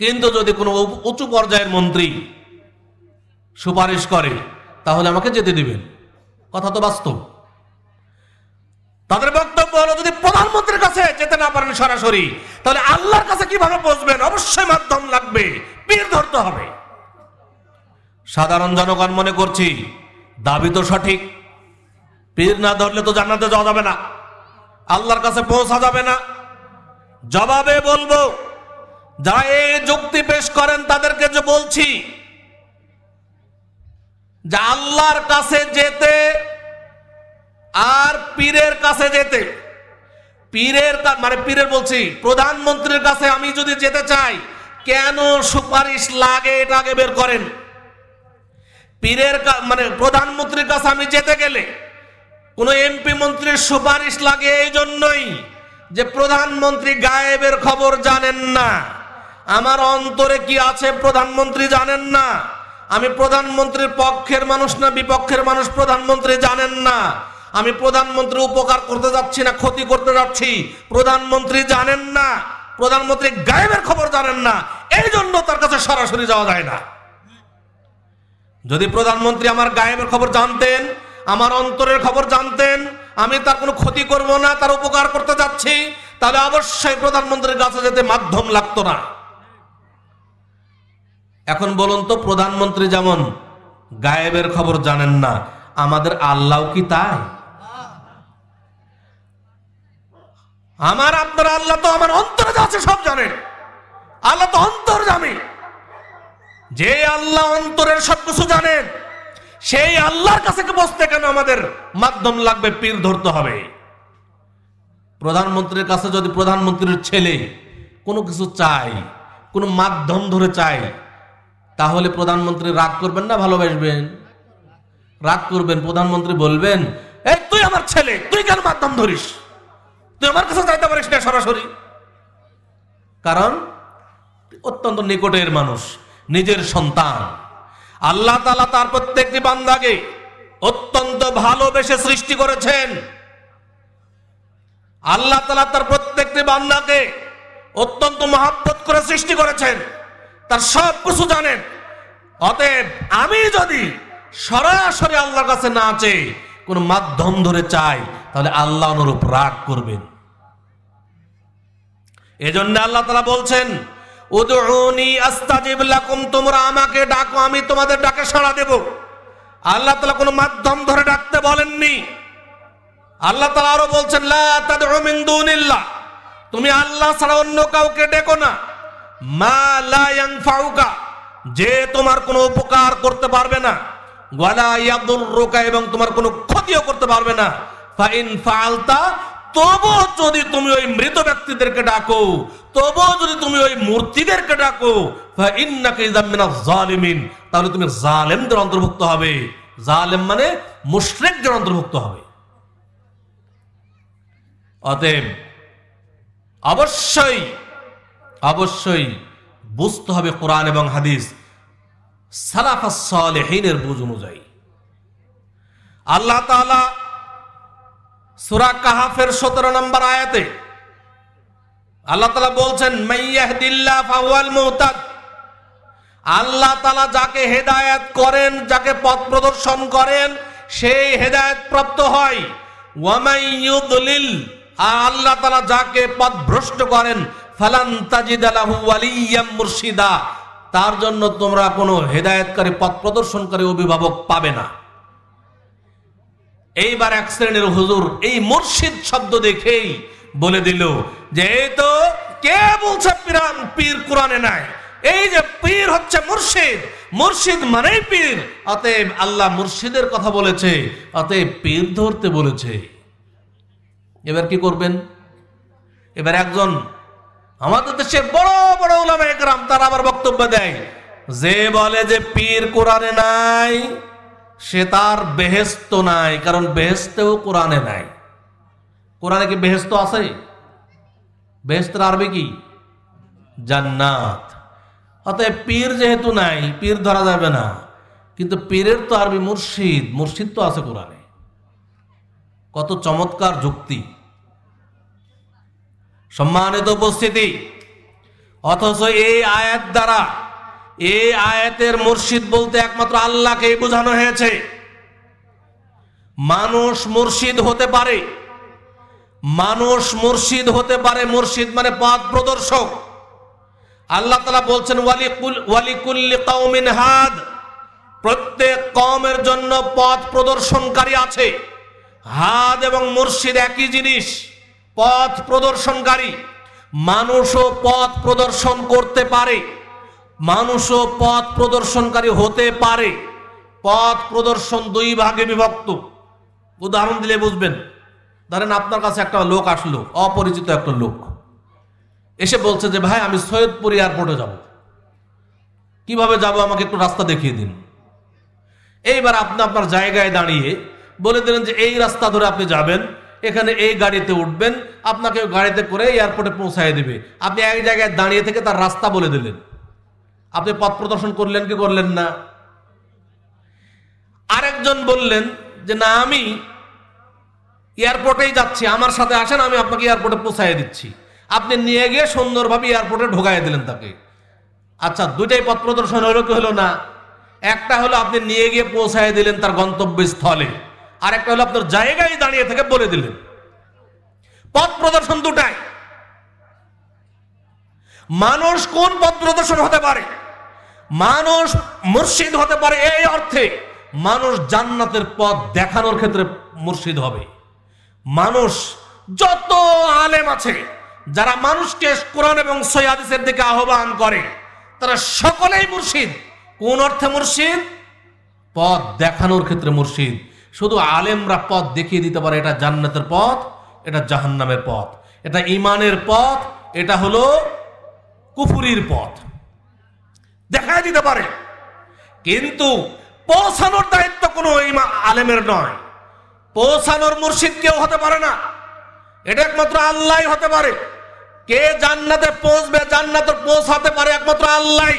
Speaker 1: কিন্তু যদি কোনো উঁচু পর্যায়ের মন্ত্রী সুপারিশ করে তাহলে আমাকে যেতে দিবেন কথা তো বাস্তব তাদের বক্তব্য হলো যদি প্রধানমন্ত্রীর কাছে যেতে না পারেন সরাসরি তাহলে আল্লাহর কাছে কিভাবে পৌঁছবেন অবশ্যই মাধ্যম লাগবে পীর ধরতে হবে সাধারণ জনগণ মনে করছি দাবি তো সঠিক পীর না ধরলে তো জান্নাতে যাওয়া যাবে না আল্লাহর কাছে পৌঁছা যাবে না জবাবে বলবো যারা এই যুক্তি পেশ করেন তাদেরকে যে বলছি যে আল্লাহর কাছে যেতে আর পীরের কাছে যেতে পীরের মানে পীরের বলছি প্রধানমন্ত্রীর কাছে আমি যদি যেতে চাই কেন সুপারিশ লাগে এটা আগে বের করেন পীরের মানে প্রধানমন্ত্রীর কাছে আমি যেতে গেলে কোনো এমপি মন্ত্রীর সুপারিশ লাগে এই জন্যই যে প্রধানমন্ত্রী গায়েবের খবর জানেন না আমার অন্তরে কি আছে প্রধানমন্ত্রী জানেন না আমি প্রধানমন্ত্রীর পক্ষের মানুষ না বিপক্ষের মানুষ প্রধানমন্ত্রী জানেন না আমি প্রধানমন্ত্রী উপকার করতে যাচ্ছি না ক্ষতি করতে যাচ্ছি প্রধানমন্ত্রী জানেন না প্রধানমন্ত্রী গায়েবের খবর জানেন না এই জন্য তার কাছে সরাসরি যাওয়া যায় না যদি প্রধানমন্ত্রী আমার গায়েবের খবর জানতেন আমার অন্তরের খবর জানতেন আমি তার কোনো ক্ষতি করব না তার উপকার করতে যাচ্ছি তাহলে অবশ্যই প্রধানমন্ত্রীর কাছে যেতে মাধ্যম লাগতো না এখন বলুন তো প্রধানমন্ত্রী যেমন গায়েবের খবর জানেন না আমাদের আল্লাহ কি তাই আমার আপনার আল্লাহ তো আমার অন্তরে যাচ্ছে আছে সব জানেন আল্লাহ তো অন্তর জানে যে আল্লাহ অন্তরের সবকিছু জানেন সেই আল্লাহর কাছে বসতে কেন আমাদের মাধ্যম লাগবে পীর ধরতে হবে প্রধানমন্ত্রীর কাছে যদি প্রধানমন্ত্রীর ছেলে কোনো কিছু চাই কোনো মাধ্যম ধরে চাই তাহলে প্রধানমন্ত্রী রাগ করবেন না ভালোবাসবেন রাগ করবেন প্রধানমন্ত্রী বলবেন এই তুই আমার ছেলে তুই কেন মাধ্যম ধরিস তুই আমার কাছে চাইতে পারিস না সরাসরি কারণ অত্যন্ত নিকটের মানুষ নিজের সন্তান আল্লাহ তালা তার প্রত্যেকটি বান্দাকে অত্যন্ত ভালোবেসে সৃষ্টি করেছেন আল্লাহ তালা তার প্রত্যেকটি বান্দাকে অত্যন্ত মহাব্বত করে সৃষ্টি করেছেন তার সব কিছু জানেন অতএব আমি যদি সরাসরি আল্লাহর কাছে না চেয়ে কোন মাধ্যম ধরে চাই তাহলে আল্লাহ অনুরূপ রাগ করবেন এজন্য আল্লাহ তালা বলছেন উদুনি আস্তাজিব লাকুম তোমরা আমাকে ডাকো আমি তোমাদের ডাকে সাড়া দেব আল্লাহ তালা কোনো মাধ্যম ধরে ডাকতে বলেননি আল্লাহ তালা আরো বলছেন লা তুমি আল্লাহ ছাড়া অন্য কাউকে ডেকো না মা লায়াং ফাউকা যে তোমার কোনো উপকার করতে পারবে না গলা ইয়াদুর রোকা এবং তোমার কোনো ক্ষতিও করতে পারবে না ফাইন ফালতা তবু যদি তুমি ওই মৃত ব্যক্তিদেরকে ডাকো তবু যদি তুমি ওই মূর্তিদেরকে ডাকো তাহলে তুমি জালেমদের অন্তর্ভুক্ত হবে জালেম মানে মুশ্রেকদের অন্তর্ভুক্ত হবে অতএব অবশ্যই অবশ্যই বুঝতে হবে কোরআন এবং হাদিস সালাফা সালেহীনের বুঝ অনুযায়ী আল্লাহ তাআলা সুরা কাহাফের সতেরো নম্বর আয়াতে আল্লাহ তালা বলছেন আল্লাহ তালা যাকে হেদায়ত করেন যাকে পথ প্রদর্শন করেন সেই হেদায়ত প্রাপ্ত হয় ওয়ামাইয়ুদলিল আর আল্লাহ তালা যাকে পথ ভ্রষ্ট করেন ফালান তাজিদ আলাহু মুর্শিদা তার জন্য তোমরা কোনো হেদায়তকারী পথ প্রদর্শনকারী অভিভাবক পাবে না এইবার এক শ্রেণীর হুজুর এই মুর্শিদ শব্দ দেখেই বলে দিল যে এই তো কে বলছে পিরান পীর কোরআনে নাই এই যে পীর হচ্ছে মুর্শিদ মুর্শিদ মানেই পীর অতএব আল্লাহ মুর্শিদের কথা বলেছে অতএব পীর ধরতে বলেছে এবার কি করবেন এবার একজন আমাদের দেশের বড় বড় ওলামা একরাম তারা আবার বক্তব্য দেয় যে বলে যে পীর কোরআনে নাই সে তার বেহেস্ত নাই কারণ বেহেস্তেও কোরআনে নাই কোরআনে কি বেহেস্ত আছে বেহেস্তের আরবি কি জান্নাত অতএব পীর যেহেতু নাই পীর ধরা যাবে না কিন্তু পীরের তো আরবি মুর্শিদ মুর্শিদ তো আছে কোরআনে কত চমৎকার যুক্তি সম্মানিত উপস্থিতি অথচ এই আয়াত দ্বারা এ আয়াতের মুর্শিদ বলতে একমাত্র আল্লাহকেই বোঝানো হয়েছে মানুষ মুর্শিদ হতে পারে মানুষ মুর্শিদ হতে পারে মুর্শিদ মানে পথ প্রদর্শক আল্লাহ তালা বলছেন ওয়ালিকুল্লি কৌমিন হাদ প্রত্যেক কমের জন্য পথ প্রদর্শনকারী আছে হাদ এবং মুর্শিদ একই জিনিস পথ প্রদর্শনকারী মানুষও পথ প্রদর্শন করতে পারে মানুষও পথ প্রদর্শনকারী হতে পারে পথ প্রদর্শন দুই ভাগে বিভক্ত উদাহরণ দিলে বুঝবেন ধরেন আপনার কাছে একটা লোক আসলো অপরিচিত একটা লোক এসে বলছে যে ভাই আমি সৈয়দপুর এয়ারপোর্টে যাব কিভাবে যাব আমাকে একটু রাস্তা দেখিয়ে দিন এইবার আপনি আপনার জায়গায় দাঁড়িয়ে বলে দিলেন যে এই রাস্তা ধরে আপনি যাবেন এখানে এই গাড়িতে উঠবেন আপনাকে গাড়িতে করে এয়ারপোর্টে পৌঁছায় দেবে আপনি এক জায়গায় দাঁড়িয়ে থেকে তার রাস্তা বলে দিলেন আপনি পথ প্রদর্শন করলেন কি করলেন না আরেকজন বললেন যে না আমি এয়ারপোর্টেই যাচ্ছি আমার সাথে আসেন আমি আপনাকে এয়ারপোর্টে পৌঁছাই দিচ্ছি আপনি নিয়ে গিয়ে সুন্দরভাবে এয়ারপোর্টে ঢোকাই দিলেন তাকে আচ্ছা দুইটাই পথ প্রদর্শন হলো কি হলো না একটা হলো আপনি নিয়ে গিয়ে পৌঁছায় দিলেন তার গন্তব্যস্থলে আর একটা হলো আপনার জায়গায় দাঁড়িয়ে থেকে বলে দিলেন পথ প্রদর্শন দুটাই মানুষ কোন পথ প্রদর্শন হতে পারে মানুষ মুর্শিদ হতে পারে এই অর্থে মানুষ জান্নাতের পথ দেখানোর ক্ষেত্রে মুর্শিদ হবে মানুষ যত আলেম আছে যারা মানুষকে কোরআন এবং সৈয়াদিসের দিকে আহ্বান করে তারা সকলেই মুর্শিদ কোন অর্থে মুর্শিদ পথ দেখানোর ক্ষেত্রে মুর্শিদ শুধু আলেমরা পথ দেখিয়ে দিতে পারে এটা জান্নাতের পথ এটা জাহান্নামের পথ এটা ইমানের পথ এটা হলো কুফুরির পথ দেখায় দিতে পারে কিন্তু পৌঁছানোর দায়িত্ব কোনো আলেমের নয় পৌঁছানোর মুর্শিদ কেউ হতে পারে না এটা একমাত্র আল্লাহ হতে পারে কে জান্নাতে পৌঁছবে জান্নাতে পৌঁছাতে পারে একমাত্র আল্লাহ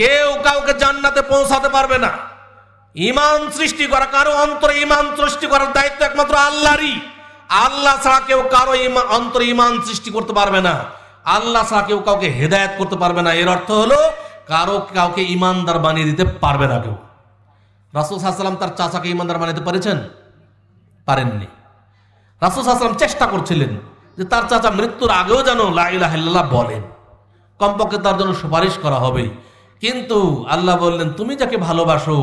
Speaker 1: কেউ কাউকে জান্নাতে পৌঁছাতে পারবে না ইমান সৃষ্টি করা কারো অন্তরে ইমান সৃষ্টি করার দায়িত্ব একমাত্র আল্লাহরই আল্লাহ ছাড়া কেউ কারো অন্তরে ইমান সৃষ্টি করতে পারবে না আল্লাহ ছাড়া কেউ কাউকে হেদায়ত করতে পারবে না এর অর্থ হলো কারো কাউকে ইমানদার বানিয়ে দিতে পারবে না কেউ রাসুল সাহসাল্লাম তার চাচাকে ইমানদার বানাতে পারেছেন পারেননি রাসুল সাহসাল্লাম চেষ্টা করছিলেন যে তার চাচা মৃত্যুর আগেও যেন লাইলাহ বলেন কমপক্ষে তার জন্য সুপারিশ করা হবে কিন্তু আল্লাহ বললেন তুমি যাকে ভালোবাসো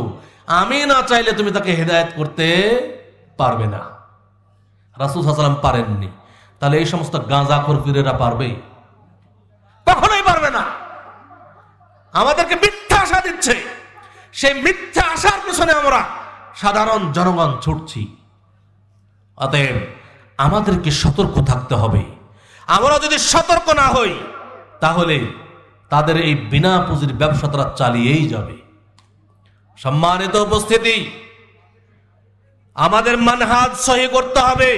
Speaker 1: আমি না চাইলে তুমি তাকে হেদায়ত করতে পারবে না রাসুল সাহসাল্লাম পারেননি তাহলে এই সমস্ত গাঁজা খোর পারবে আমাদেরকে মিথ্যা আশা দিচ্ছে সেই মিথ্যা আশার পেছনে আমরা সাধারণ জনগণ ছুটছি অতএব আমাদেরকে সতর্ক থাকতে হবে আমরা যদি সতর্ক না হই তাহলে তাদের এই বিনা পুঁজির ব্যবসা তারা চালিয়েই যাবে সম্মানিত উপস্থিতি আমাদের মানহাজ সহি করতে হবে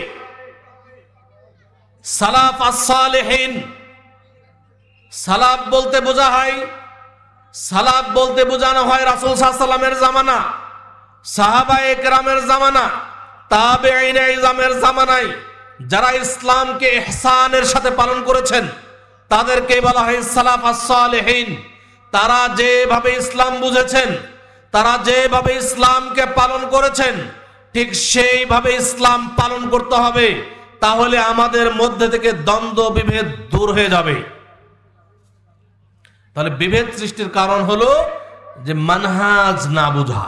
Speaker 1: সালাফ আসালেহীন সালাফ বলতে বোঝা হয় সালাদ বলতে বোঝানো হয় রাসুল সাহসালামের জামানা সাহাবা একরামের জামানা তাবে ইজামের জামানায় যারা ইসলামকে এহসানের সাথে পালন করেছেন তাদেরকে বলা হয় সালাফ তারা যেভাবে ইসলাম বুঝেছেন তারা যেভাবে ইসলামকে পালন করেছেন ঠিক সেইভাবে ইসলাম পালন করতে হবে তাহলে আমাদের মধ্যে থেকে দ্বন্দ্ব বিভেদ দূর হয়ে যাবে তাহলে বিভেদ সৃষ্টির কারণ হলো যে মানহাজ না বুঝা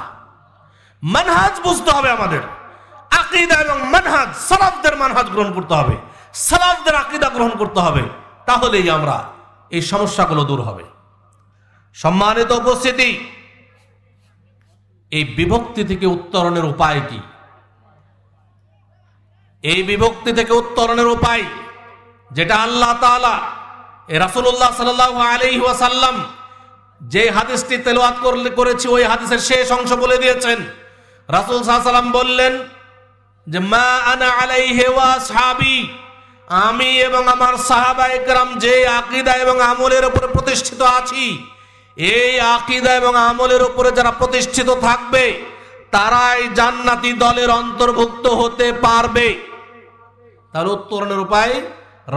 Speaker 1: মানহাজ বুঝতে হবে আমাদের আকিদা এবং মানহাজ সালাফদের মানহাজ গ্রহণ করতে হবে সালাফদের আকিদা গ্রহণ করতে হবে তাহলেই আমরা এই সমস্যাগুলো দূর হবে সম্মানিত উপস্থিতি এই বিভক্তি থেকে উত্তরণের উপায় কি এই বিভক্তি থেকে উত্তরণের উপায় যেটা আল্লাহ তালা রাসুল্লাহ সাল আলি ওয়াসাল্লাম যে হাদিসটি তেলোয়াত করেছি ওই হাদিসের শেষ অংশ বলে দিয়েছেন রাসুল সাল্লাম বললেন যে মা আনা আলাই ওয়া সাহাবি আমি এবং আমার সাহাবা একরাম যে আকিদা এবং আমলের উপরে প্রতিষ্ঠিত আছি এই আকিদা এবং আমলের উপরে যারা প্রতিষ্ঠিত থাকবে তারাই জান্নাতি দলের অন্তর্ভুক্ত হতে পারবে তার উত্তরণের উপায়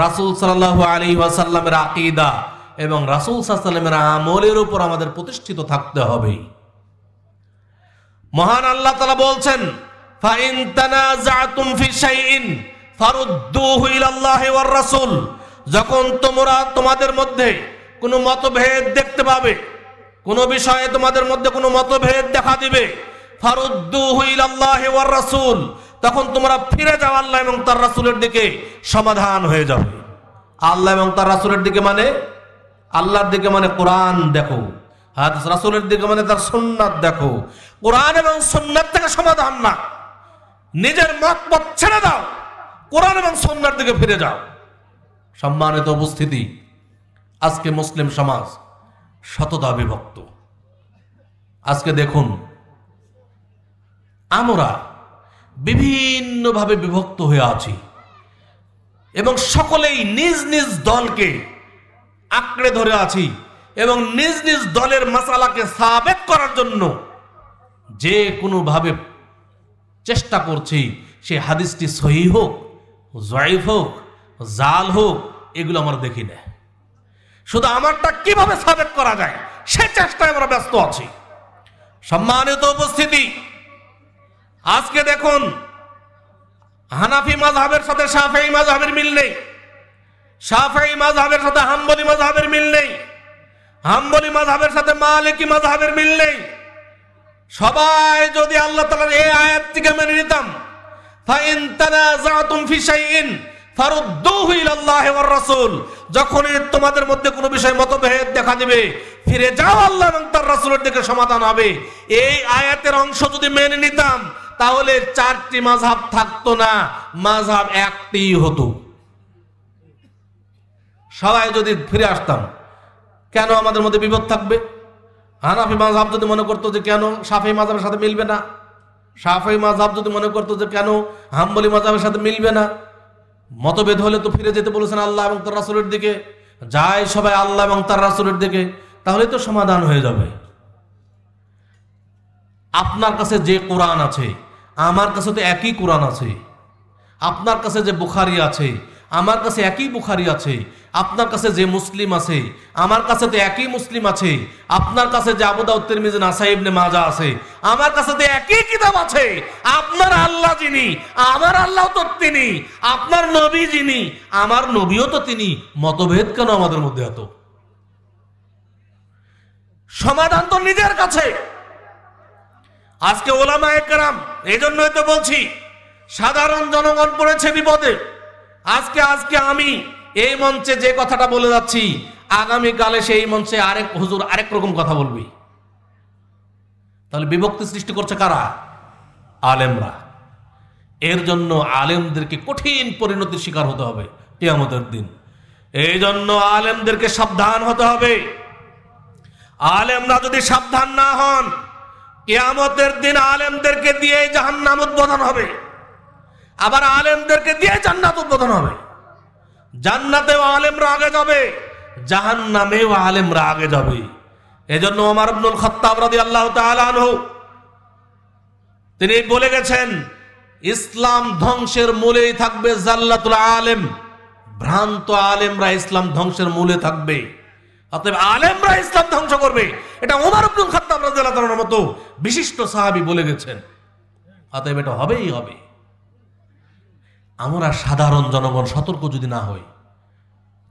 Speaker 1: রাসুল সাল্লাহ আলী ওয়াসাল্লামের আকিদা এবং রাসুল সাল্লামের আমলের উপর আমাদের প্রতিষ্ঠিত থাকতে হবে মহান আল্লাহ তালা বলছেন ফাইন তানাজাতুম ফি শাইইন ফারুদ্দুহু ইলাল্লাহি ওয়ার রাসূল যখন তোমরা তোমাদের মধ্যে কোনো মতভেদ দেখতে পাবে কোন বিষয়ে তোমাদের মধ্যে কোনো মতভেদ দেখা দিবে ফারুদ্দুহু ইলাল্লাহি ওয়ার রাসূল তখন তোমরা ফিরে যাও আল্লাহ এবং তার রাসুলের দিকে সমাধান হয়ে যাবে আল্লাহ এবং তার রাসুলের দিকে মানে আল্লাহর দিকে মানে কোরআন দেখো হাদিস রাসুলের দিকে মানে তার সুন্নাত দেখো কোরআন এবং সুন্নাত থেকে সমাধান না নিজের মত পথ ছেড়ে দাও কোরআন এবং সন্ন্যার দিকে ফিরে যাও সম্মানিত উপস্থিতি আজকে মুসলিম সমাজ শতদা বিভক্ত আজকে দেখুন আমরা বিভিন্নভাবে বিভক্ত হয়ে আছি এবং সকলেই নিজ নিজ দলকে আঁকড়ে ধরে আছি এবং নিজ নিজ দলের মাসালাকে সাবেক করার জন্য যে কোনোভাবে চেষ্টা করছি সে হাদিসটি সহি হোক জয়ীফ হোক জাল হোক এগুলো আমরা দেখি না শুধু আমারটা কিভাবে সাবেক করা যায় সে চেষ্টায় আমরা ব্যস্ত আছি সম্মানিত উপস্থিতি আজকে দেখুন হানাফি মাঝহাবের সাথে সাফেই মাঝহাবের মিল নেই সাফেই মাঝহাবের সাথে হাম্বলি মাঝহাবের মিল নেই হাম্বলি মাঝহাবের সাথে মালিকি মাঝহাবের মিল নেই সবাই যদি আল্লাহ তালার আয়াত থেকে মেনে নিতাম ফাইন তারা জাতুম ফিসাইন যখনই তোমাদের মধ্যে কোনো বিষয় মতভেদ দেখা দেবে ফিরে যাও আল্লাহ এবং তার রাসুলের দিকে সমাধান হবে এই আয়াতের অংশ যদি মেনে নিতাম তাহলে চারটি মাঝাব থাকতো না মাঝাব একটি হতো সবাই যদি ফিরে আসতাম কেন আমাদের মধ্যে বিপদ থাকবে হানাফি মাঝাব যদি মনে করতো যে কেন সাফি মাঝাবের সাথে মিলবে না সাফি মাঝাব যদি মনে করতো যে কেন হাম্বলি মাঝাবের সাথে মিলবে না মতভেদ হলে তো ফিরে যেতে বলেছেন আল্লাহ এবং তার রাসুলের দিকে যায় সবাই আল্লাহ এবং তার রাসুলের দিকে তাহলে তো সমাধান হয়ে যাবে আপনার কাছে যে কোরআন আছে আমার কাছে তো একই কোরআন আছে আপনার কাছে যে বুখারি আছে আমার কাছে একই বুখারি আছে আপনার কাছে যে মুসলিম আছে আমার কাছে তো একই মুসলিম আছে আপনার কাছে যে আবুদাউদ্দিন মিজান নে মাজা আছে আমার কাছে তো একই কিতাব আছে আপনার আল্লাহ যিনি আমার আল্লাহ তো তিনি আপনার নবী যিনি আমার নবীও তো তিনি মতভেদ কেন আমাদের মধ্যে এত সমাধান তো নিজের কাছে আজকে ওলামা একরাম এই জন্যই তো বলছি সাধারণ জনগণ পড়েছে বিপদে আজকে আজকে আমি এই মঞ্চে যে কথাটা বলে যাচ্ছি আগামীকালে সেই মঞ্চে আরেক হুজুর আরেক রকম কথা বলবি তাহলে বিভক্তি সৃষ্টি করছে কারা আলেমরা এর জন্য আলেমদেরকে কঠিন পরিণতির শিকার হতে হবে কেয়ামতের দিন এই জন্য আলেমদেরকে সাবধান হতে হবে আলেমরা যদি সাবধান না হন কেয়ামতের দিন আলেমদেরকে দিয়ে জাহান্নাম উদ্বোধন হবে আবার আলেমদেরকে দিয়ে জান্নাত উদ্বোধন হবে জান্নাতে আলেমরা আগে যাবে জাহান্নামেও আলেমরা আগে যাবে এজন্য ওমর আব্দুল খত্তাব রাদিয়াল্লাহু তাআলা তিনি বলে গেছেন ইসলাম ধ্বংসের মূলেই থাকবে জাল্লাতুল আলেম ভ্রান্ত আলেমরা ইসলাম ধ্বংসের মূলে থাকবে অতএব আলেমরা ইসলাম ধ্বংস করবে এটা ওমর আব্দুল খাত্তাব রাজিয়াল্লাহর মতো বিশিষ্ট সাহাবী বলে গেছেন অতএব এটা হবেই হবে আমরা সাধারণ জনগণ সতর্ক যদি না হই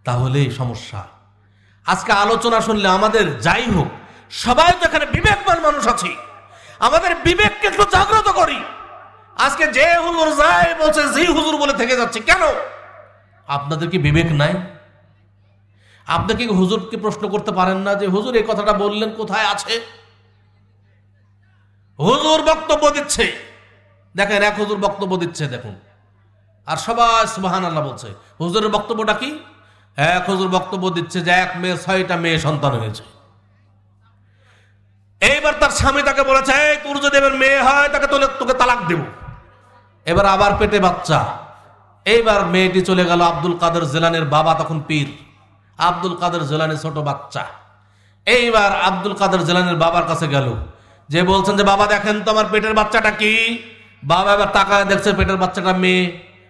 Speaker 1: তাহলে সমস্যা আজকে আলোচনা শুনলে আমাদের যাই হোক সবাই তো এখানে বিবেকবান মানুষ আছি আমাদের বিবেককে একটু জাগ্রত করি আজকে যে হুজুর যায় বলছে যে হুজুর বলে থেকে যাচ্ছে কেন আপনাদের কি বিবেক নাই আপনাকে হুজুরকে প্রশ্ন করতে পারেন না যে হুজুর এই কথাটা বললেন কোথায় আছে হুজুর বক্তব্য দিচ্ছে দেখেন এক হুজুর বক্তব্য দিচ্ছে দেখুন আর সবাই সুবাহান আল্লাহ বলছে হুজুরের বক্তব্যটা কি এক হুজুর বক্তব্য দিচ্ছে যে এক মেয়ে ছয়টা মেয়ে সন্তান হয়েছে এইবার তার স্বামী তাকে বলেছে এই তোর যদি এবার মেয়ে হয় তাকে তোলে তোকে তালাক দেব এবার আবার পেটে বাচ্চা এইবার মেয়েটি চলে গেল আব্দুল কাদের জেলানের বাবা তখন পীর আব্দুল কাদের জেলানি ছোট বাচ্চা এইবার আব্দুল কাদের জেলানির বাবার কাছে গেল যে বলছেন যে বাবা দেখেন তো আমার পেটের বাচ্চাটা কি বাবা এবার তাকায় দেখছে পেটের বাচ্চাটা মেয়ে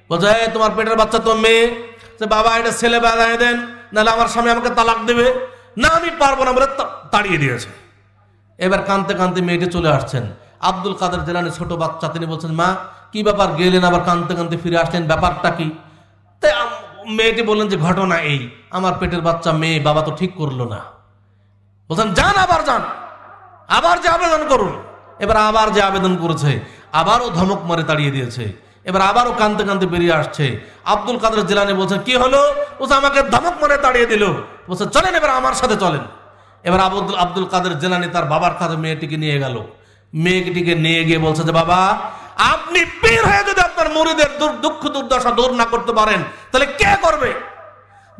Speaker 1: বলছে তোমার পেটের বাচ্চা তো মেয়ে যে বাবা এটা ছেলে বেলায় দেন নাহলে আমার স্বামী আমাকে তালাক দেবে না আমি পারবো না বলে তাড়িয়ে দিয়েছে এবার কানতে কানতে মেয়েটি চলে আসছেন আব্দুল কাদের জেলানি ছোট বাচ্চা তিনি বলছেন মা কি ব্যাপার গেলেন আবার কানতে কানতে ফিরে আসলেন ব্যাপারটা কি তাই মেয়েটি বললেন যে ঘটনা এই আমার পেটের বাচ্চা মেয়ে বাবা তো ঠিক করলো না বলছেন যান আবার যান আবার যে আবেদন করুন এবার আবার যে আবেদন করেছে আবারও ধমক মারে তাড়িয়ে দিয়েছে এবার আবারও কানতে কান্তে বেরিয়ে আসছে আব্দুল কাদের জেলানি বলছে কি হলো বলছে আমাকে ধমক মারে তাড়িয়ে দিল বলছে চলেন এবার আমার সাথে চলেন এবার আব্দুল আব্দুল কাদের জেলানি তার বাবার কাছে মেয়েটিকে নিয়ে গেল মেয়েটিকে নিয়ে গিয়ে বলছে যে বাবা আপনি পীর হয়ে যদি আপনার মুড়িদের দুঃখ দুর্দশা দূর না করতে পারেন তাহলে কে করবে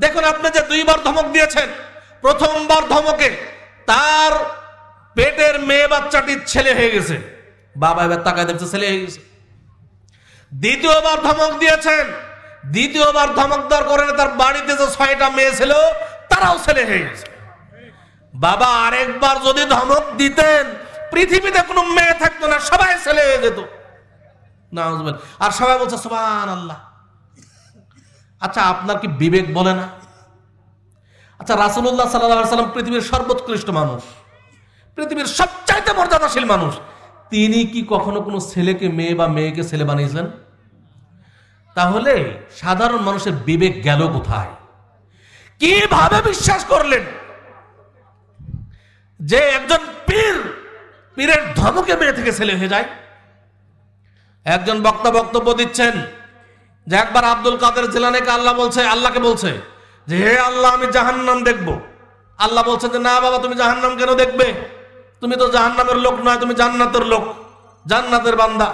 Speaker 1: দেখুন আপনি যে দুইবার ধমক দিয়েছেন প্রথমবার ধমকে তার পেটের মেয়ে বাচ্চাটি ছেলে হয়ে গেছে বাবা এবার তাকায় দেখছে ছেলে হয়ে গেছে দ্বিতীয়বার ধমক দিয়েছেন দ্বিতীয়বার ধমক দর করে তার বাড়িতে যে ছয়টা মেয়ে ছিল তারাও ছেলে হয়ে গেছে বাবা আরেকবার যদি ধমক দিতেন পৃথিবীতে কোনো মেয়ে থাকতো না সবাই ছেলে হয়ে যেত আর সবাই বলছে সোমান আল্লাহ আচ্ছা আপনার কি বিবেক বলে না আচ্ছা রাসুল্লাহ সাল্লাম পৃথিবীর সর্বোৎকৃষ্ট মানুষ পৃথিবীর সবচাইতে মর্যাদাশীল মানুষ তিনি কি কখনো কোনো ছেলেকে মেয়ে বা মেয়েকে ছেলে বানিয়েছেন তাহলে সাধারণ মানুষের বিবেক গেল কোথায় কিভাবে বিশ্বাস করলেন যে একজন পীর পীরের ধমকে মেয়ে থেকে ছেলে হয়ে যায় একজন বক্তা বক্তব্য দিচ্ছেন যে একবার আব্দুল কাদের জিলানিকে আল্লাহ বলছে আল্লাহকে বলছে যে হে আল্লাহ আমি জাহান্নাম দেখব আল্লাহ বলছে যে না বাবা তুমি জাহান্নাম কেন দেখবে তুমি তো জাহান্নামের লোক নয় তুমি জান্নাতের লোক জান্নাতের বান্দা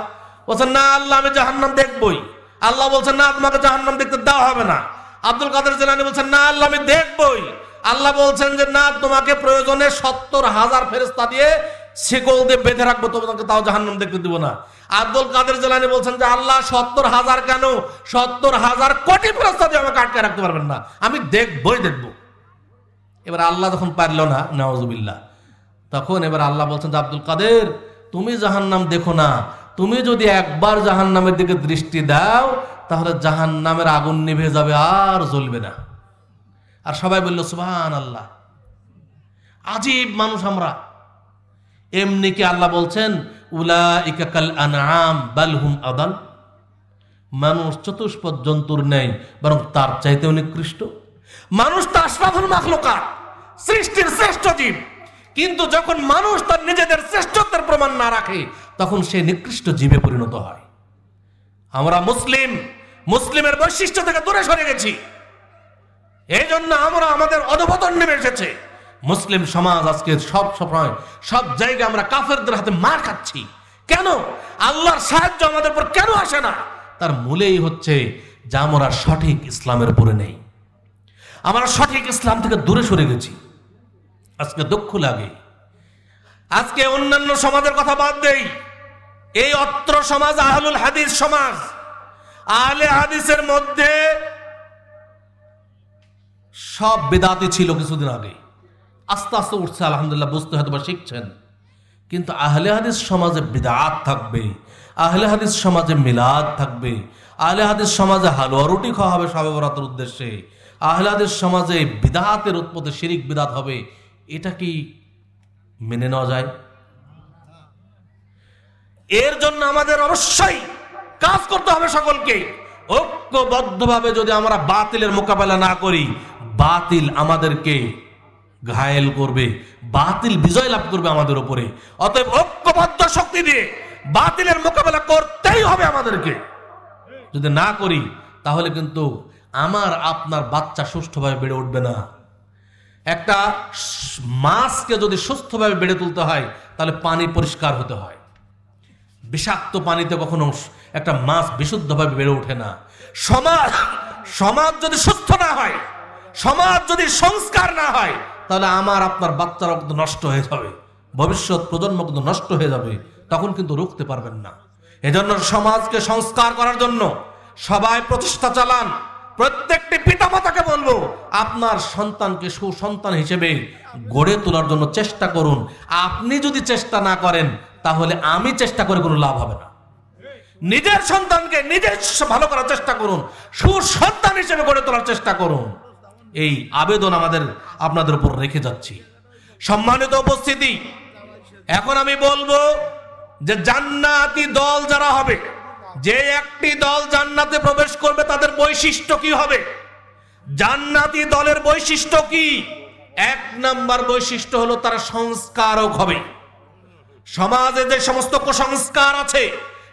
Speaker 1: বলছেন না আল্লাহ আমি জাহান্নাম দেখবই আল্লাহ বলছেন না তোমাকে জাহান্নাম দেখতে দেওয়া হবে না আব্দুল কাদের জেলানি বলছেন না আল্লাহ আমি দেখবই আল্লাহ বলছেন যে না তোমাকে প্রয়োজনে সত্তর হাজার ফেরিস্তা দিয়ে শিকল দিয়ে বেঁধে রাখবো তোমাকে তাও জাহান্নাম দেখতে দিব না আব্দুল কাদের জেলানি বলছেন যে আল্লাহ সত্তর হাজার কেন সত্তর হাজার কোটি ফেরস্তা দিয়ে আমাকে আটকে রাখতে পারবেন না আমি দেখবই দেখবো এবার আল্লাহ যখন পারল না নওয়াজুবিল্লা তখন এবার আল্লাহ বলছেন যে আব্দুল কাদের তুমি জাহান্নাম দেখো না তুমি যদি একবার জাহান্নামের দিকে দৃষ্টি দাও তাহলে জাহান্নামের আগুন নিভে যাবে আর জ্বলবে না আর সবাই বলল সুবাহ আল্লাহ আজীব মানুষ আমরা এমনি কি আল্লাহ বলছেন উলা বালহুম আদাল মানুষ চতুষ্পদ জন্তুর নেই বরং তার চাইতে নিকৃষ্ট মানুষ তো আশরাফুল মাখলোকার সৃষ্টির শ্রেষ্ঠ জীব কিন্তু যখন মানুষ তার নিজেদের শ্রেষ্ঠত্বের প্রমাণ না রাখে তখন সে নিকৃষ্ট জীবে পরিণত হয় আমরা মুসলিম মুসলিমের বৈশিষ্ট্য থেকে দূরে সরে গেছি এই জন্য আমরা আমাদের অধবতন নেমে এসেছে মুসলিম সমাজ আজকে সব সময় সব জায়গায় আমরা কাফেরদের হাতে মার খাচ্ছি কেন আল্লাহর সাহায্য আমাদের উপর কেন আসে না তার মূলেই হচ্ছে যা আমরা সঠিক ইসলামের উপরে নেই আমরা সঠিক ইসলাম থেকে দূরে সরে গেছি আজকে দুঃখ লাগে আজকে অন্যান্য সমাজের কথা বাদ দেই এই অত্র সমাজ আহলুল হাদিস সমাজ আহলে হাদিসের মধ্যে সব বেদাতি ছিল কিছুদিন আগে আস্তে আস্তে উঠছে আলহামদুলিল্লাহ বুঝতে হয়তো বা শিখছেন কিন্তু আহলে হাদিস সমাজে বিদাত থাকবে আহলে হাদিস সমাজে মিলাদ থাকবে আহলে হাদিস সমাজে হালুয়া রুটি খাওয়া হবে সবে বরাতের উদ্দেশ্যে আহলে হাদিস সমাজে বিদাতের উৎপত্তি শিরিক বিদাত হবে এটা কি মেনে নেওয়া যায় এর জন্য আমাদের অবশ্যই কাজ করতে হবে সকলকে ঐক্যবদ্ধভাবে যদি আমরা বাতিলের মোকাবেলা না করি বাতিল আমাদেরকে ঘায়েল করবে বাতিল বিজয় লাভ করবে আমাদের উপরে অতএব ঐক্যবদ্ধ শক্তি দিয়ে বাতিলের মোকাবেলা করতেই হবে আমাদেরকে যদি না করি তাহলে কিন্তু আমার আপনার বাচ্চা সুষ্ঠুভাবে বেড়ে উঠবে না একটা মাছকে যদি সুস্থভাবে বেড়ে তুলতে হয় তাহলে পানি পরিষ্কার হতে হয় বিষাক্ত পানিতে কখনো একটা মাছ বিশুদ্ধভাবে বেড়ে ওঠে না সমাজ সমাজ যদি সুস্থ না হয় সমাজ যদি সংস্কার না হয় তাহলে আমার আপনার বাচ্চারা কিন্তু নষ্ট হয়ে যাবে ভবিষ্যৎ প্রজন্ম কিন্তু নষ্ট হয়ে যাবে তখন কিন্তু রুখতে পারবেন না এজন্য সমাজকে সংস্কার করার জন্য সবাই প্রচেষ্টা চালান প্রত্যেকটি পিতা মাতাকে বলবো আপনার সন্তানকে সুসন্তান হিসেবে গড়ে তোলার জন্য চেষ্টা করুন আপনি যদি চেষ্টা না করেন তাহলে আমি চেষ্টা করে কোনো লাভ হবে না নিজের সন্তানকে নিজের ভালো করার চেষ্টা করুন সুসন্তান হিসেবে গড়ে তোলার চেষ্টা করুন এই আবেদন আমাদের আপনাদের উপর রেখে যাচ্ছি সম্মানিত উপস্থিতি এখন আমি বলবো যে জান্নাতি দল যারা হবে যে একটি দল জান্নাতে প্রবেশ করবে তাদের বৈশিষ্ট্য কি হবে জান্নাতি দলের বৈশিষ্ট্য কি এক নাম্বার বৈশিষ্ট্য হলো তারা সংস্কারক হবে সমাজে যে সমস্ত কুসংস্কার আছে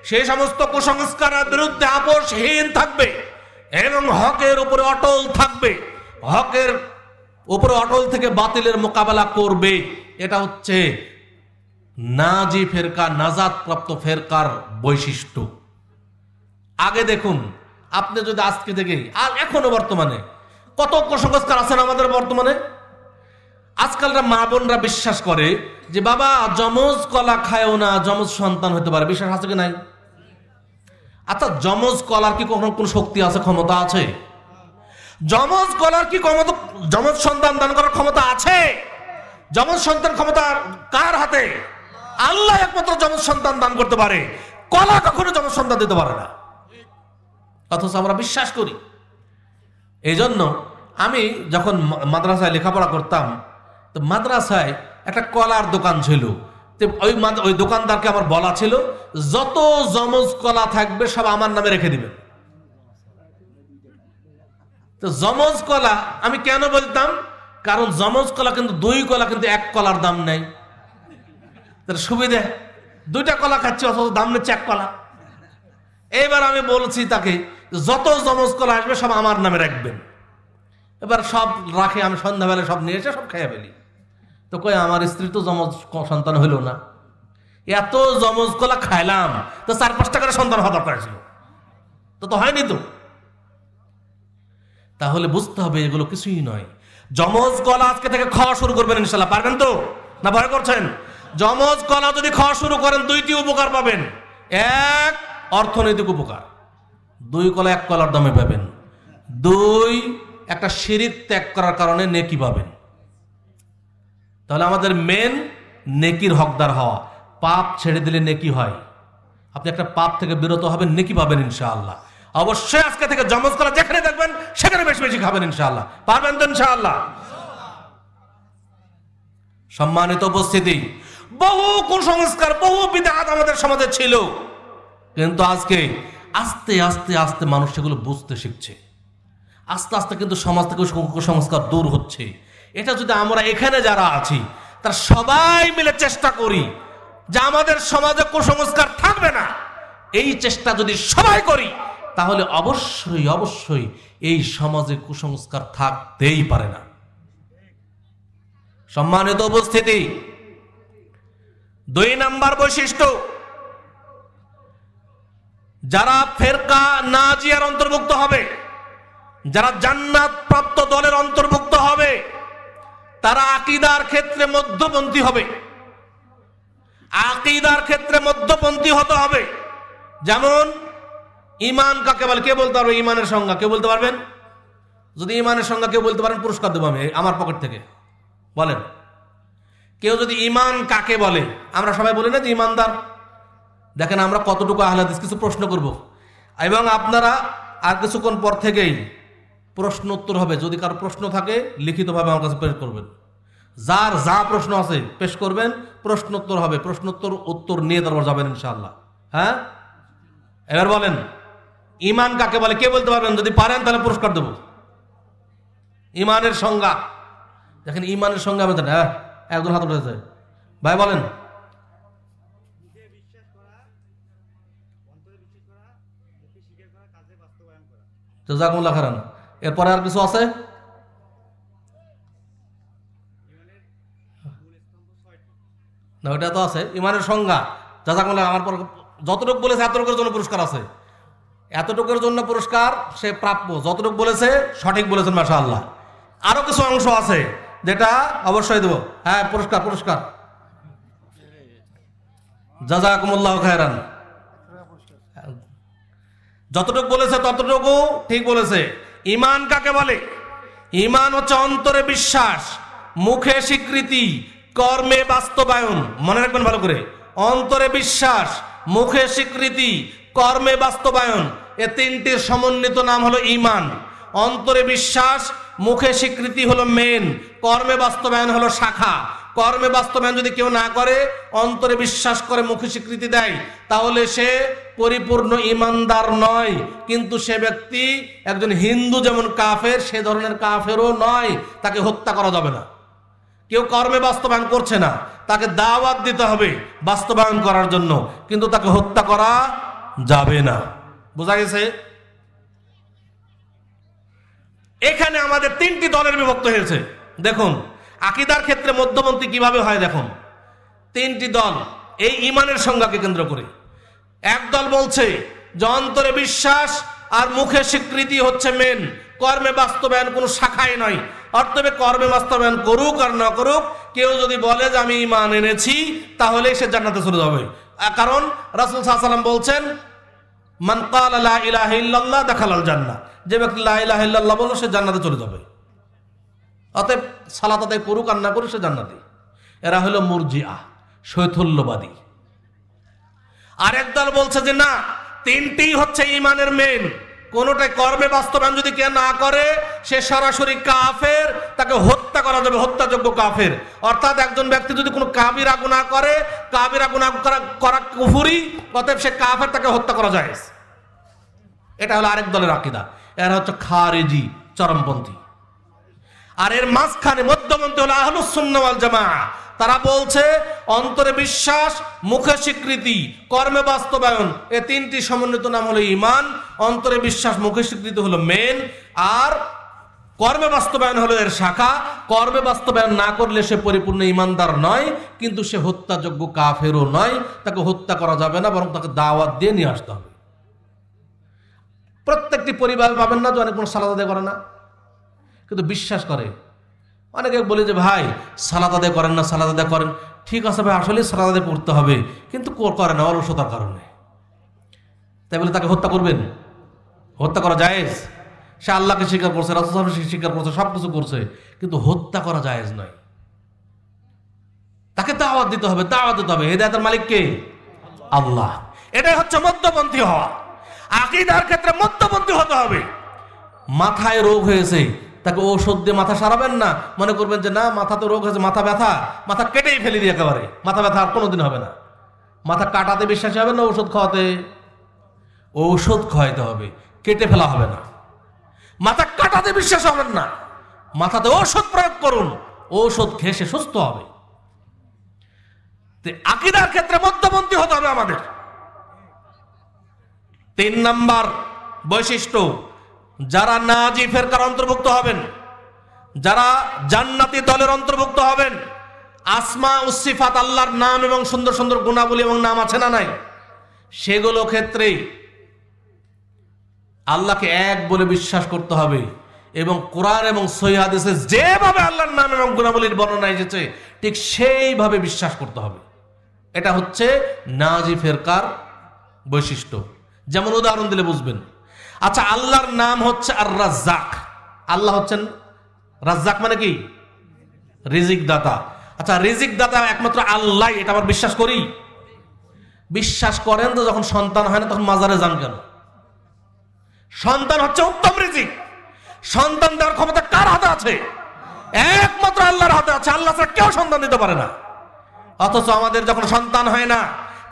Speaker 1: সেই সমস্ত কুসংস্কারের বিরুদ্ধে আপোষহীন থাকবে এবং হকের উপরে অটল থাকবে হকের উপরে অটল থেকে বাতিলের মোকাবেলা করবে এটা হচ্ছে নাজি ফেরকা নাজাদ প্রাপ্ত ফেরকার বৈশিষ্ট্য আগে দেখুন আপনি যদি আজকে থেকে আর এখনো বর্তমানে কত কুসংস্কার আছেন আমাদের বর্তমানে আজকালরা মা বোনরা বিশ্বাস করে যে বাবা যমজ কলা খায়ও না যমজ সন্তান হতে পারে বিশ্বাস আছে কি নাই আচ্ছা যমজ কলার কি কখনো কোনো শক্তি আছে ক্ষমতা আছে যমজ গলার কি ক্ষমতা যমজ সন্তান দান করার ক্ষমতা আছে যমজ সন্তান ক্ষমতা কার হাতে আল্লাহ একমাত্র যমজ সন্তান দান করতে পারে কলা কখনো যমজ সন্তান দিতে পারে না অথচ আমরা বিশ্বাস করি এই জন্য আমি যখন মাদ্রাসায় লেখাপড়া করতাম তো মাদ্রাসায় একটা কলার দোকান ছিল ওই দোকানদারকে আমার বলা ছিল যত যমজ কলা থাকবে সব আমার নামে রেখে দিবেন তো জমজ কলা আমি কেন বলতাম কারণ জমজ কলা কিন্তু দুই কলা কিন্তু এক কলার দাম নেই তার সুবিধে দুইটা কলা খাচ্ছি অথচ দাম নিচ্ছে এক কলা এবার আমি বলছি তাকে যত জমজ কলা আসবে সব আমার নামে রাখবেন এবার সব রাখে আমি সন্ধ্যাবেলা সব নিয়ে এসে সব খেয়ে ফেলি তো কই আমার স্ত্রী তো জমজ সন্তান হইল না এত জমজ কলা খাইলাম তো চার পাঁচটা করে সন্তান হওয়া দরকার ছিল তো তো হয়নি তো তাহলে বুঝতে হবে এগুলো কিছুই নয় যমজ কলা আজকে থেকে খাওয়া শুরু করবেন ইনশাল্লাহ পারবেন তো না ভয় করছেন যমজ কলা যদি খাওয়া শুরু করেন দুইটি উপকার পাবেন এক অর্থনৈতিক উপকার দুই কলা এক কলার দামে পাবেন দুই একটা শিরিক ত্যাগ করার কারণে নেকি পাবেন তাহলে আমাদের মেন নেকির হকদার হওয়া পাপ ছেড়ে দিলে নেকি হয় আপনি একটা পাপ থেকে বিরত হবেন নেকি পাবেন ইনশাআল্লাহ অবশ্যই আজকে থেকে জমজ করা যেখানে দেখবেন সেখানে বেশি বেশি খাবেন ইনশাআল্লাহ পারবেন তো ইনশাআল্লাহ সম্মানিত উপস্থিতি বহু কুসংস্কার বহু বিদাত আমাদের সমাজে ছিল কিন্তু আজকে আস্তে আস্তে আস্তে মানুষ সেগুলো বুঝতে শিখছে আস্তে আস্তে কিন্তু সমাজ থেকে কুসংস্কার দূর হচ্ছে এটা যদি আমরা এখানে যারা আছি তার সবাই মিলে চেষ্টা করি যে আমাদের সমাজে কুসংস্কার থাকবে না এই চেষ্টা যদি সবাই করি তাহলে অবশ্যই অবশ্যই এই সমাজে কুসংস্কার থাকতেই পারে না সম্মানিত উপস্থিতি দুই নাম্বার বৈশিষ্ট্য যারা ফেরকা নাজিয়ার অন্তর্ভুক্ত হবে যারা জান্নাত প্রাপ্ত দলের অন্তর্ভুক্ত হবে তারা আকিদার ক্ষেত্রে মধ্যপন্থী হবে আকিদার ক্ষেত্রে মধ্যপন্থী হতে হবে যেমন ইমান কাকে বলে কে বলতে পারবে ইমানের সংজ্ঞা কে বলতে পারবেন যদি ইমানের সংজ্ঞা কেউ বলতে পারেন পুরস্কার দেবো আমি আমার পকেট থেকে বলেন কেউ যদি ইমান কাকে বলে আমরা সবাই বলি না যে ইমানদার দেখেন আমরা কতটুকু আহ্লাদিস কিছু প্রশ্ন করব এবং আপনারা আর কিছুক্ষণ পর থেকেই প্রশ্ন উত্তর হবে যদি কারো প্রশ্ন থাকে লিখিতভাবে আমার কাছে পেশ করবেন যার যা প্রশ্ন আছে পেশ করবেন প্রশ্নোত্তর হবে প্রশ্নোত্তর উত্তর নিয়ে তারপর যাবেন ইনশাল্লাহ হ্যাঁ এবার বলেন ইমান কাকে বলে কে বলতে পারবেন যদি পারেন তাহলে পুরস্কার দেব ইমানের সংজ্ঞা দেখেন ইমানের সংজ্ঞা বলতেন হ্যাঁ একজন হাত উঠেছে ভাই বলেন এরপরে আর কিছু আছে না ওটা তো আছে ইমানের সংজ্ঞা জাজাকুল্লাহ আমার পর যতটুকু বলেছে এতটুকুর জন্য পুরস্কার আছে এতটুকুর জন্য পুরস্কার সে প্রাপ্য যতটুকু বলেছে সঠিক বলেছেন মাসা আল্লাহ আরও কিছু অংশ আছে যেটা অবশ্যই দেব হ্যাঁ পুরস্কার পুরস্কার জাজাকুমুল্লাহ খায়রান যতটুকু বলেছে ততটুকু ঠিক বলেছে ইমান কাকে বলে ইমান হচ্ছে অন্তরে বিশ্বাস মুখে স্বীকৃতি কর্মে বাস্তবায়ন মনে রাখবেন ভালো করে অন্তরে বিশ্বাস মুখে স্বীকৃতি কর্মে বাস্তবায়ন এ তিনটির সমন্বিত নাম হলো ইমান অন্তরে বিশ্বাস মুখে স্বীকৃতি হলো মেন কর্মে বাস্তবায়ন হলো শাখা কর্মে বাস্তবায়ন যদি কেউ না করে অন্তরে বিশ্বাস করে মুখে স্বীকৃতি দেয় তাহলে সে পরিপূর্ণ ইমানদার নয় কিন্তু সে ব্যক্তি একজন হিন্দু যেমন কাফের সে ধরনের কাফেরও নয় তাকে হত্যা করা যাবে না কেউ কর্মে বাস্তবায়ন করছে না তাকে দাওয়াত দিতে হবে বাস্তবায়ন করার জন্য কিন্তু তাকে হত্যা করা যাবে না বোঝা গেছে এখানে আমাদের তিনটি দলের বিভক্ত হয়েছে দেখুন আকিদার ক্ষেত্রে মধ্যপন্থী কিভাবে হয় দেখুন তিনটি দল এই ইমানের সংজ্ঞাকে কেন্দ্র করে এক দল বলছে যন্ত্রে অন্তরে বিশ্বাস আর মুখে স্বীকৃতি হচ্ছে মেন কর্মে বাস্তবায়ন কোনো শাখায় নয় অর্থবে কর্মে বাস্তবায়ন করুক আর না করুক কেউ যদি বলে যে আমি ইমান এনেছি তাহলে সে জানাতে চলে যাবে কারণ রাসুল সাহা সাল্লাম বলছেন মান কালা ইলাহিল্লাহ দেখালাল জান্না যে ব্যক্তি লাহিল্লাহ বললো সে জান্নাতে চলে যাবে অতএব সালাত আদায় করুক আর না করুক সে জান্নাতি এরা হলো মুরজিয়া শৈথল্যবাদী আরেক দল বলছে যে না তিনটি হচ্ছে ইমানের মেন কোনোটাই কর্মে বাস্তবায়ন যদি কে না করে সে সরাসরি কাফের তাকে হত্যা করা যাবে হত্যাযোগ্য কাফের অর্থাৎ একজন ব্যক্তি যদি কোনো কাবিরা গুণা করে কাবিরা গুণা করা কুফুরি অতএব সে কাফের তাকে হত্যা করা যায় এটা হলো আরেক দলের আকিদা এরা হচ্ছে খারেজি চরমপন্থী আর এর মাঝখানে মধ্যমন্ত্রী হলো আহলুসুন্নওয়াল জামা তারা বলছে অন্তরে বিশ্বাস মুখে স্বীকৃতি কর্মে বাস্তবায়ন এ তিনটি সমন্বিত নাম হলো ইমান অন্তরে বিশ্বাস মুখে স্বীকৃতি হলো মেন আর কর্মে বাস্তবায়ন হলো এর শাখা কর্মে বাস্তবায়ন না করলে সে পরিপূর্ণ ইমানদার নয় কিন্তু সে হত্যাযোগ্য কাফেরও নয় তাকে হত্যা করা যাবে না বরং তাকে দাওয়াত দিয়ে নিয়ে আসতে হবে প্রত্যেকটি পরিবার পাবেন না যে অনেক কোনো সালাদ আদায় করে না কিন্তু বিশ্বাস করে অনেকে বলে যে ভাই সালাদ আদায় করেন না সালাদ আদায় করেন ঠিক আছে ভাই আসলে সালাদ আদায় করতে হবে কিন্তু করে না অলসতার কারণে তাই বলে তাকে হত্যা করবেন হত্যা করা জায়েজ সে আল্লাহকে স্বীকার করছে রাসুল স্বীকার করছে সব কিছু করছে কিন্তু হত্যা করা জায়েজ নয় তাকে তাওয়াত দিতে হবে তাওয়াত দিতে হবে হেদায়তের মালিককে আল্লাহ এটাই হচ্ছে মধ্যপন্থী হওয়া আকিদার ক্ষেত্রে মধ্যপন্থী হতে হবে মাথায় রোগ হয়েছে তাকে ঔষধ দিয়ে মাথা সারাবেন না মনে করবেন যে না মাথা তো রোগ হয়েছে মাথা ব্যথা মাথা কেটেই ফেলে দিয়ে একেবারে মাথা ব্যথা আর কোনোদিন হবে না মাথা কাটাতে বিশ্বাসী হবে না ঔষধ খাওয়াতে ঔষধ খাওয়াইতে হবে কেটে ফেলা হবে না মাথা কাটাতে বিশ্বাস হবেন না মাথাতে ঔষধ প্রয়োগ করুন ঔষধ খেয়ে সুস্থ হবে আকিদার ক্ষেত্রে মধ্যপন্থী হতে হবে আমাদের তিন নাম্বার বৈশিষ্ট্য যারা নাজি ফেরকার অন্তর্ভুক্ত হবেন যারা জান্নাতি দলের অন্তর্ভুক্ত হবেন আসমা উসিফাত আল্লাহর নাম এবং সুন্দর সুন্দর গুণাবলী এবং নাম আছে না নাই সেগুলো ক্ষেত্রে আল্লাহকে এক বলে বিশ্বাস করতে হবে এবং কোরআন এবং সৈহাদেশে যেভাবে আল্লাহর নাম এবং গুণাবলীর বর্ণনা এসেছে ঠিক সেইভাবে বিশ্বাস করতে হবে এটা হচ্ছে নাজি ফেরকার বৈশিষ্ট্য যেমন উদাহরণ দিলে বুঝবেন আচ্ছা আল্লাহর নাম হচ্ছে আর রাজ্জাক আল্লাহ হচ্ছেন রাজ্জাক মানে কি রিজিক দাতা আচ্ছা রিজিক দাতা একমাত্র আল্লাহ এটা আমার বিশ্বাস করি বিশ্বাস করেন তো যখন সন্তান হয় না তখন মাজারে যান কেন সন্তান হচ্ছে উত্তম রিজিক সন্তান দেওয়ার ক্ষমতা কার হাতে আছে একমাত্র আল্লাহর হাতে আছে আল্লাহ ছাড়া কেউ সন্তান দিতে পারে না অথচ আমাদের যখন সন্তান হয় না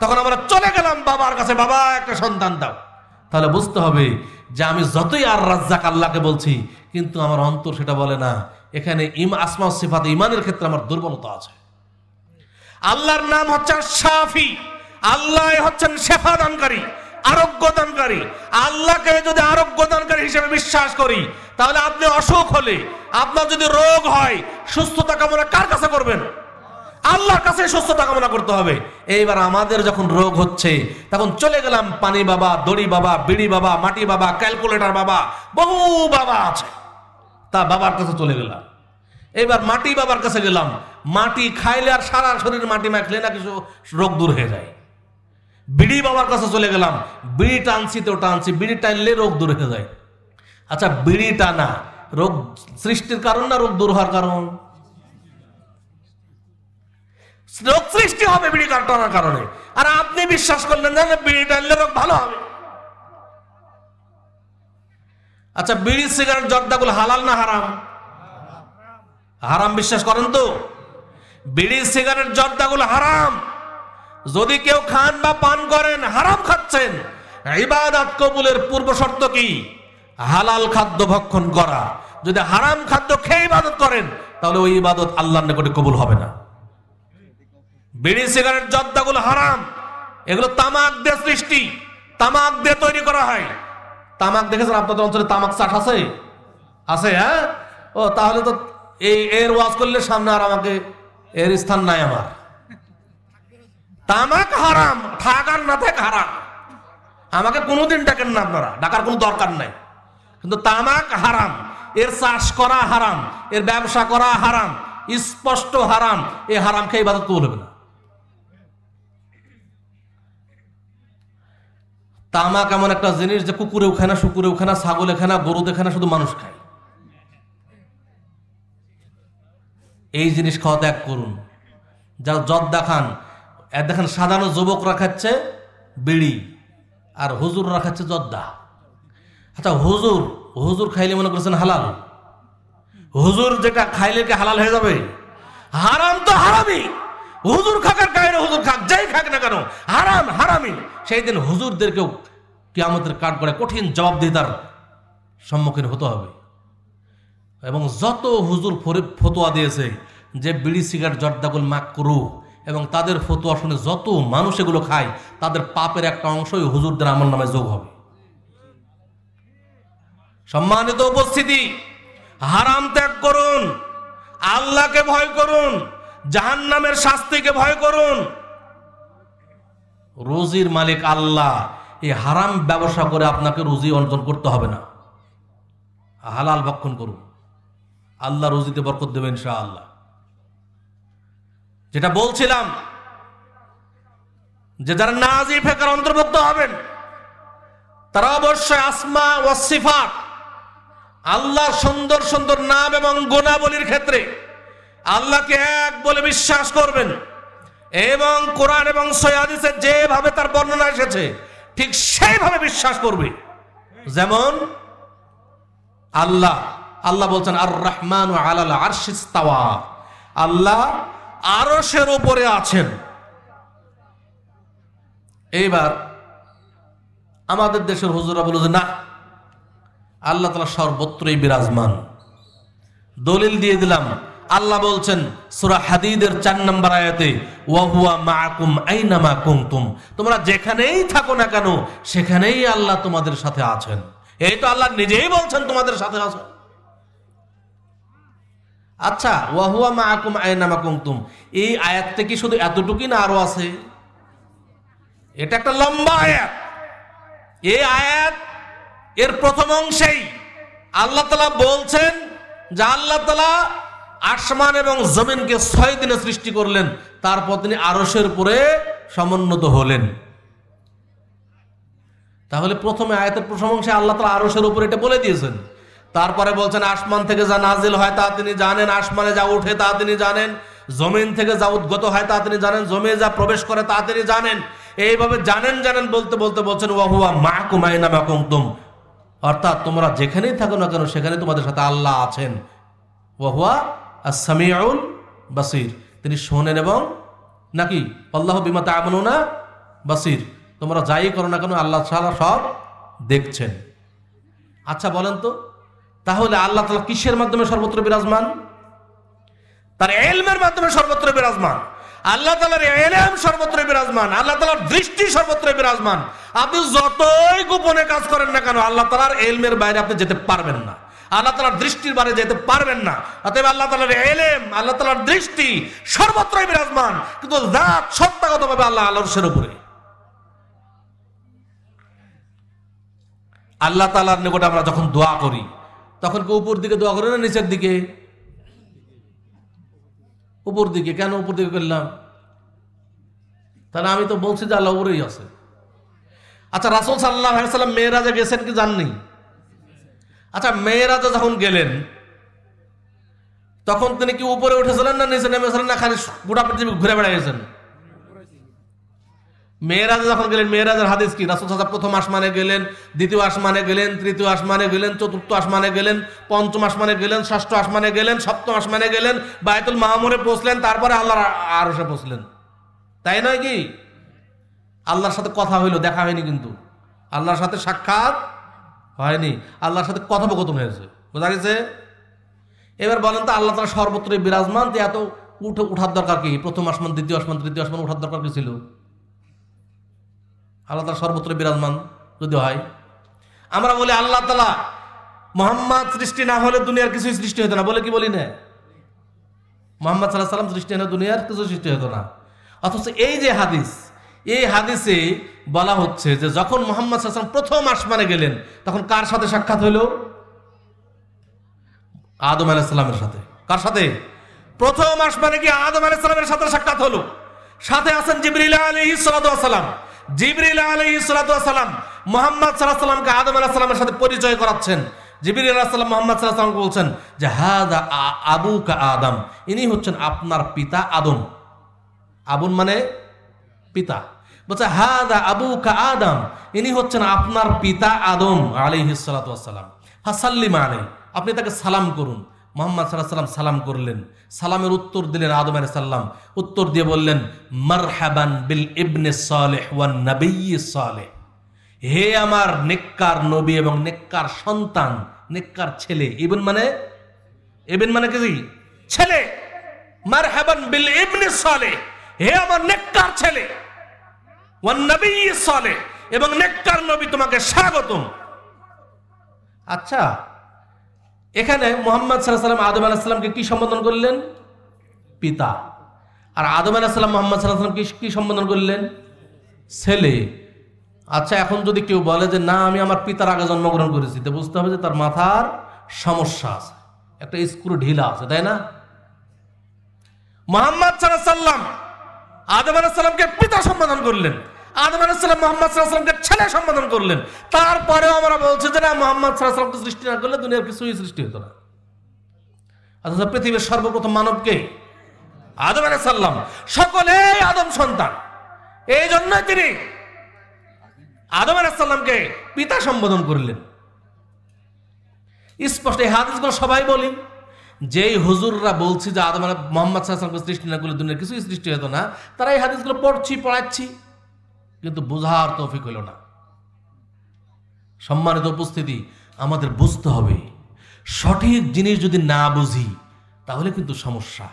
Speaker 1: তখন আমরা চলে গেলাম বাবার কাছে বাবা একটা সন্তান দাও তাহলে বুঝতে হবে যে আমি যতই আর রাজ্জাক আল্লাহকে বলছি কিন্তু আমার অন্তর সেটা বলে না এখানে ইম আসমা সিফাতে ইমানের ক্ষেত্রে আমার দুর্বলতা আছে আল্লাহর নাম হচ্ছে শাফি আল্লাহ হচ্ছেন শেফা দানকারী আরোগ্য দানকারী আল্লাহকে যদি আরোগ্য দানকারী হিসেবে বিশ্বাস করি তাহলে আপনি অসুখ হলে আপনার যদি রোগ হয় সুস্থতা কামনা কার কাছে করবেন আল্লাহর কাছে সুস্থতা কামনা করতে হবে এইবার আমাদের যখন রোগ হচ্ছে তখন চলে গেলাম পানি বাবা দড়ি বাবা বিড়ি বাবা মাটি বাবা ক্যালকুলেটর বাবা বহু বাবা আছে তা বাবার কাছে চলে গেলাম এবার মাটি বাবার কাছে গেলাম মাটি খাইলে আর সারা শরীর মাটি মাখলে না কিছু রোগ দূর হয়ে যায় বিড়ি বাবার কাছে চলে গেলাম বিড়ি টানছি তো টানছি বিড়ি টানলে রোগ দূর হয়ে যায় আচ্ছা বিড়ি টানা রোগ সৃষ্টির কারণ না রোগ দূর হওয়ার কারণ রোগ সৃষ্টি হবে বিড়ি কাটানোর কারণে আর আপনি বিশ্বাস করলেন না বিড়ি টানলে রোগ ভালো হবে আচ্ছা বিড়ি সিগারেট জর্দাগুলো হালাল না হারাম হারাম বিশ্বাস করেন তো বিড়ি সিগারেট জর্দাগুলো হারাম যদি কেউ খান বা পান করেন হারাম খাচ্ছেন ইবাদত কবুলের পূর্ব শর্ত কি হালাল খাদ্য ভক্ষণ করা যদি হারাম খাদ্য খেয়ে ইবাদত করেন তাহলে ওই ইবাদত আল্লাহর নিকটে কবুল হবে না বিড়ি সিগারেট জর্দাগুলো হারাম এগুলো তামাক দিয়ে সৃষ্টি তামাক দিয়ে তৈরি করা হয় তামাক দেখেছেন আপনাদের অঞ্চলে তামাক চাষ আছে আছে হ্যাঁ ও তাহলে তো এই এর ওয়াজ করলে সামনে আর আমাকে এর স্থান নাই আমার তামাক হারাম থাকার না থাক হারাম আমাকে কোনোদিন ডাকেন না আপনারা ডাকার কোনো দরকার নাই কিন্তু তামাক হারাম এর চাষ করা হারাম এর ব্যবসা করা হারাম স্পষ্ট হারাম এ হারাম খেয়ে বাদত কবুল হবে না তামাক এমন একটা জিনিস যে কুকুরে ওখানে শুকুরে ওখানে ছাগল এখানে গরু দেখানা শুধু মানুষ খায় এই জিনিস খাওয়া ত্যাগ করুন যা জর্দা খান দেখেন সাধারণ যুবক রাখাচ্ছে বিড়ি আর হুজুর রাখাচ্ছে জর্দা আচ্ছা হুজুর হুজুর খাইলে মনে করছেন হালাল হুজুর যেটা খাইলে কি হালাল হয়ে যাবে হারাম তো হারামই হুজুর খাকার কায়রে হুজুর খাক যাই খাক না কেন হারাম হারামি সেই দিন হুজুরদেরকেও কেয়ামতের কাঠ করে কঠিন তার সম্মুখীন হতে হবে এবং যত হুজুর ফতোয়া দিয়েছে যে বিড়ি সিগারেট জর্দাগুল মাক করু এবং তাদের ফতোয়া শুনে যত মানুষ এগুলো খায় তাদের পাপের একটা অংশই হুজুরদের আমল নামে যোগ হবে সম্মানিত উপস্থিতি হারাম ত্যাগ করুন আল্লাহকে ভয় করুন জাহান নামের শাস্তিকে ভয় করুন রুজির মালিক আল্লাহ এই হারাম ব্যবসা করে আপনাকে রুজি অর্জন করতে হবে না হালাল ভক্ষণ করুন আল্লাহ রুজিতে বরকত দেবেন শাহ আল্লাহ যেটা বলছিলাম যে যারা নাজি ফেকার অন্তর্ভুক্ত হবেন তারা অবশ্যই আসমা ওয়াসিফাত আল্লাহর সুন্দর সুন্দর নাম এবং গুণাবলীর ক্ষেত্রে আল্লাহকে এক বলে বিশ্বাস করবেন এবং কোরআন এবং সৈয়াদিসের যেভাবে তার বর্ণনা এসেছে ঠিক সেইভাবে বিশ্বাস করবে যেমন আল্লাহ আল্লাহ বলছেন আর রহমান আলাল আরশিস্তাওয়া আল্লাহ আরসের উপরে আছেন এইবার আমাদের দেশের হুজুরা বলল যে না আল্লাহ তালা সর্বত্রই বিরাজমান দলিল দিয়ে দিলাম আল্লাহ বলছেন সুরা হাদিদের চার নম্বর আয়াতে ওয়াহুয়া মাকুম আইনা মা কুমতুম তোমরা যেখানেই থাকো না কেন সেখানেই আল্লাহ তোমাদের সাথে আছেন এই তো আল্লাহ নিজেই বলছেন তোমাদের সাথে আছেন আচ্ছা ওয়াহুয়া মা আকুম আইনা মা কুমতুম এই আয়াতটা কি শুধু এতটুকুই না আরো আছে এটা একটা লম্বা আয়াত এই আয়াত এর প্রথম অংশেই আল্লাহ তালা বলছেন যে আল্লাহ তালা আসমান এবং জমিনকে ছয় দিনে সৃষ্টি করলেন তারপর তিনি আরসের পরে সমুন্নত হলেন তাহলে প্রথমে আয়তের প্রশংসা আল্লাহ তালা আরসের উপর এটা বলে দিয়েছেন তারপরে বলছেন আসমান থেকে যা নাজিল হয় তা তিনি জানেন আসমানে যা উঠে তা তিনি জানেন জমিন থেকে যা উদ্গত হয় তা তিনি জানেন জমে যা প্রবেশ করে তা তিনি জানেন এইভাবে জানেন জানেন বলতে বলতে বলছেন ওয়াহুয়া মা কুমাইনা মা কুমতুম অর্থাৎ তোমরা যেখানেই থাকো না কেন সেখানে তোমাদের সাথে আল্লাহ আছেন ওয়াহুয়া আর সামিউল বাসির তিনি শোনেন এবং নাকি আল্লাহ বিমা না বাসির তোমরা যাই করো না কেন আল্লাহ তালা সব দেখছেন আচ্ছা বলেন তো তাহলে আল্লাহ তালা কিসের মাধ্যমে সর্বত্র বিরাজমান তার এলমের মাধ্যমে সর্বত্র বিরাজমান আল্লাহ তালার এলএম সর্বত্র বিরাজমান আল্লাহ তালার দৃষ্টি সর্বত্র বিরাজমান আপনি যতই গোপনে কাজ করেন না কেন আল্লাহ তালার এলমের বাইরে আপনি যেতে পারবেন না আল্লাহ তালার দৃষ্টির বারে যেতে পারবেন না অতএব আল্লাহ তালার এলেম আল্লাহ তালার দৃষ্টি সর্বত্রই বিরাজমান কিন্তু জাত ভাবে আল্লাহ আলর্ষের উপরে আল্লাহ তালার নিকট আমরা যখন দোয়া করি তখন কি উপর দিকে দোয়া করি না নিচের দিকে উপর দিকে কেন উপর দিকে করলাম তাহলে আমি তো বলছি যে আল্লাহ উপরেই আছে আচ্ছা রাসুল সাল্লাহ মেয়েরা মেয়েরাজে গেছেন কি জাননি আচ্ছা মেয়েরা তো যখন গেলেন তখন তিনি কি উপরে উঠেছিলেন না নিচে নেমেছিলেন না খালি গোটা পৃথিবী ঘুরে গেছেন মেয়েরাজা যখন গেলেন মেয়েরাজের হাদিস কি রাসুল সাহেব প্রথম আসমানে গেলেন দ্বিতীয় আসমানে গেলেন তৃতীয় আসমানে গেলেন চতুর্থ আসমানে গেলেন পঞ্চম আসমানে গেলেন ষষ্ঠ আসমানে গেলেন সপ্তম আসমানে গেলেন বায়তুল মাহমুরে পৌঁছলেন তারপরে আল্লাহর আরসে পৌঁছলেন তাই নয় কি আল্লাহর সাথে কথা হইলো দেখা হয়নি কিন্তু আল্লাহর সাথে সাক্ষাৎ হয়নি আল্লাহর সাথে কথোপকথন হয়েছে বোঝা গেছে এবার বলেন তো আল্লাহ তারা সর্বত্রই বিরাজমান তো এত উঠে উঠার দরকার কি প্রথম আসমান দ্বিতীয় আসমান তৃতীয় আসমান উঠার দরকার কি ছিল আল্লাহ তালা সর্বত্র বিরাজমান যদি হয় আমরা বলি আল্লাহ তালা মোহাম্মদ সৃষ্টি না হলে দুনিয়ার কিছুই সৃষ্টি হতো না বলে কি বলি না মোহাম্মদ সাল্লাহ সাল্লাম সৃষ্টি হলে দুনিয়ার কিছু সৃষ্টি হতো না অথচ এই যে হাদিস এই হাদিসে বলা হচ্ছে যে যখন মোহাম্মদ হাসান প্রথম আসমানে গেলেন তখন কার সাথে সাক্ষাৎ হইল আদম আলাইসাল্লামের সাথে কার সাথে প্রথম আসমানে গিয়ে আদম আলাইসাল্লামের সাথে সাক্ষাৎ হলো সাথে আছেন জিবরিল আলহি সালাম জিবরিল আলহি সালাম মোহাম্মদ সাল্লাহামকে আদম আলাহিসাল্লামের সাথে পরিচয় করাচ্ছেন জিবির আলাহিসাল্লাম মোহাম্মদ সাল্লাহামকে বলছেন যে হাদা আবু কা আদম ইনি হচ্ছেন আপনার পিতা আদম আবুন মানে পিতা বলছে হাদা আবু কা আদম ইনি হচ্ছেন আপনার পিতা আদম আলিহিসালাম হাসাল্লিম আলাই আপনি তাকে সালাম করুন মোহাম্মদ সাল্লাহ সাল্লাম সালাম করলেন সালামের উত্তর দিলেন আদম আলি সাল্লাম উত্তর দিয়ে বললেন মার হ্যাবান বিল ইবনে সালেহ ওয়ান নবী সালে হে আমার নেককার নবী এবং নেককার সন্তান নেককার ছেলে ইবন মানে ইবেন মানে কি ছেলে মার হ্যাবান বিল ইবনে সালে হে আমার নেককার ছেলে সলে এবং নেককার নবী তোমাকে স্বাগতম আচ্ছা এখানে মোহাম্মদ সাল্লাম আদম আলাহিসামকে কি সম্বোধন করলেন পিতা আর আদম আলাহিসাম মোহাম্মদ সাল্লাহামকে কি সম্বোধন করলেন ছেলে আচ্ছা এখন যদি কেউ বলে যে না আমি আমার পিতার আগে জন্মগ্রহণ করেছি তো বুঝতে হবে যে তার মাথার সমস্যা আছে একটা স্ক্রু ঢিলা আছে তাই না মোহাম্মদ সাল্লাম আদম আলাহিসামকে পিতা সম্বোধন করলেন আদম আলাইসালাম মোহাম্মদ সাল্লাহামকে ছেলে সম্বোধন করলেন তারপরেও আমরা বলছি যে না মোহাম্মদ সাল্লাহামকে সৃষ্টি না করলে দুনিয়ার কিছুই সৃষ্টি হতো না পৃথিবীর সর্বপ্রথম মানবকে আদম আলাইসাল্লাম সকলে আদম সন্তান এই জন্য তিনি আদম আলাইসাল্লামকে পিতা সম্বোধন করলেন স্পষ্ট এই হাদিসগুলো সবাই বলি যেই হুজুররা বলছি যে আদম মোহাম্মদ সৃষ্টি না করলে দুনিয়ার কিছুই সৃষ্টি হতো না তারা এই হাদিসগুলো পড়ছি পড়াচ্ছি কিন্তু বোঝার তৌফিক হইল না সম্মানিত উপস্থিতি আমাদের বুঝতে হবে সঠিক জিনিস যদি না বুঝি তাহলে কিন্তু সমস্যা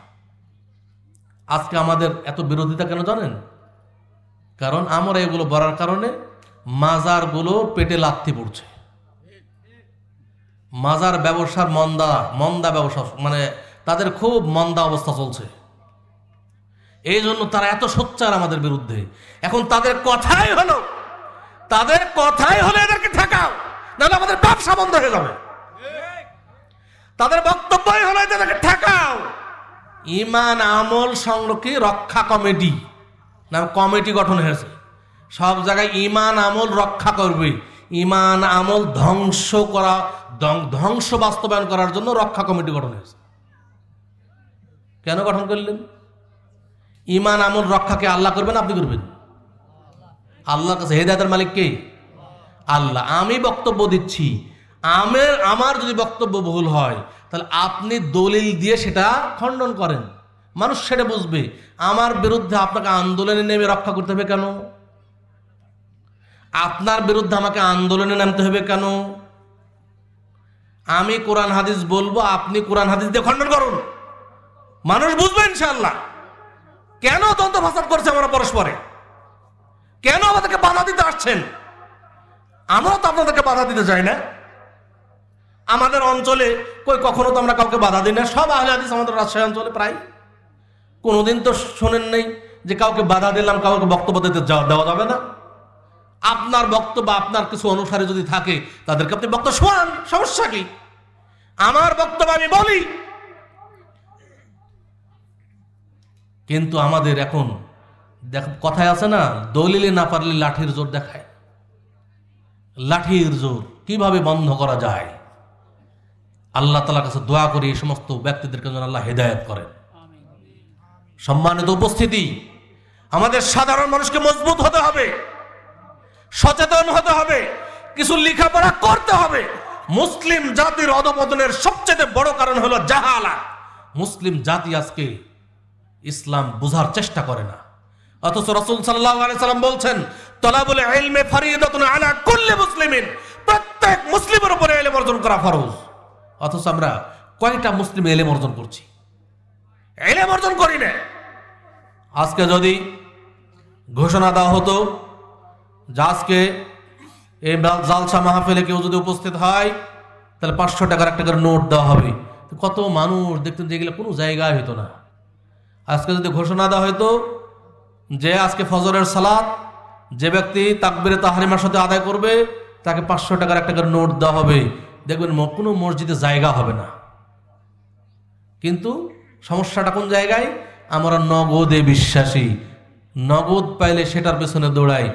Speaker 1: আজকে আমাদের এত বিরোধিতা কেন জানেন কারণ আমরা এগুলো বলার কারণে মাজারগুলো পেটে লাথি পড়ছে মাজার ব্যবসার মন্দা মন্দা ব্যবসা মানে তাদের খুব মন্দা অবস্থা চলছে এই জন্য তারা এত সোচ্চার আমাদের বিরুদ্ধে এখন তাদের কথাই হলো তাদের কথাই হলো এদেরকে ঠেকাও নাহলে আমাদের ব্যবসা বন্ধ হয়ে যাবে তাদের বক্তব্যই হলো এদেরকে ঠেকাও ইমান আমল সংরক্ষী রক্ষা কমিটি নাম কমিটি গঠন হয়েছে সব জায়গায় ইমান আমল রক্ষা করবে ইমান আমল ধ্বংস করা ধ্বংস বাস্তবায়ন করার জন্য রক্ষা কমিটি গঠন হয়েছে কেন গঠন করলেন ইমান আমল রক্ষাকে আল্লাহ করবেন আপনি করবেন আল্লাহ কাছে হেদায়তের মালিক কে আল্লাহ আমি বক্তব্য দিচ্ছি আমের আমার যদি বক্তব্য ভুল হয় তাহলে আপনি দলিল দিয়ে সেটা খণ্ডন করেন মানুষ সেটা বুঝবে আমার বিরুদ্ধে আপনাকে আন্দোলনে নেমে রক্ষা করতে হবে কেন আপনার বিরুদ্ধে আমাকে আন্দোলনে নামতে হবে কেন আমি কোরআন হাদিস বলবো আপনি কোরআন হাদিস দিয়ে খণ্ডন করুন মানুষ বুঝবে ইনশাল্লাহ কেন দ্বন্দ্ব ফাসাদ করছে আমরা পরস্পরে কেন আমাদেরকে বাধা দিতে আসছেন আমরা তো আপনাদেরকে বাধা দিতে চাই না আমাদের অঞ্চলে কই কখনো তো আমরা কাউকে বাধা দিই না সব আহলে হাদিস আমাদের রাজশাহী অঞ্চলে প্রায় কোনোদিন তো শোনেন নেই যে কাউকে বাধা দিলাম কাউকে বক্তব্য দিতে দেওয়া যাবে না আপনার বক্তব্য আপনার কিছু অনুসারে যদি থাকে তাদেরকে আপনি বক্তব্য শোনান সমস্যা কি আমার বক্তব্য আমি বলি কিন্তু আমাদের এখন দেখ কথায় আছে না দলিলে না পারলে লাঠির জোর দেখায় লাঠির জোর কিভাবে বন্ধ করা যায় আল্লাহ তালার কাছে দোয়া করে এই সমস্ত ব্যক্তিদেরকে যেন আল্লাহ হেদায়ত করেন সম্মানিত উপস্থিতি আমাদের সাধারণ মানুষকে মজবুত হতে হবে সচেতন হতে হবে কিছু লেখাপড়া করতে হবে মুসলিম জাতির অধপতনের সবচেয়ে বড় কারণ হলো জাহালা মুসলিম জাতি আজকে ইসলাম বোঝার চেষ্টা করে না অথচ রসুল সাল্লাম বলছেন তলাবুল এলমে ফারিদাতুন আলা করলে মুসলিমিন প্রত্যেক মুসলিমের উপরে এলে অর্জন করা ফরজ অথচ আমরা কয়টা মুসলিম এলে অর্জন করছি এলে অর্জন করি না আজকে যদি ঘোষণা দেওয়া হতো যে আজকে এই জালসা মাহফিলে কেউ যদি উপস্থিত হয় তাহলে পাঁচশো টাকার একটা করে নোট দেওয়া হবে কত মানুষ দেখতেন যে এগুলো কোনো জায়গায় হতো না আজকে যদি ঘোষণা দেওয়া হয়তো যে আজকে ফজরের সালাদ যে ব্যক্তি তাকবিরে তাহারিমার সাথে আদায় করবে তাকে পাঁচশো টাকার একটা করে নোট দেওয়া হবে দেখবেন কোনো মসজিদে জায়গা হবে না কিন্তু সমস্যাটা কোন জায়গায় আমরা নগদে বিশ্বাসী নগদ পাইলে সেটার পেছনে দৌড়াই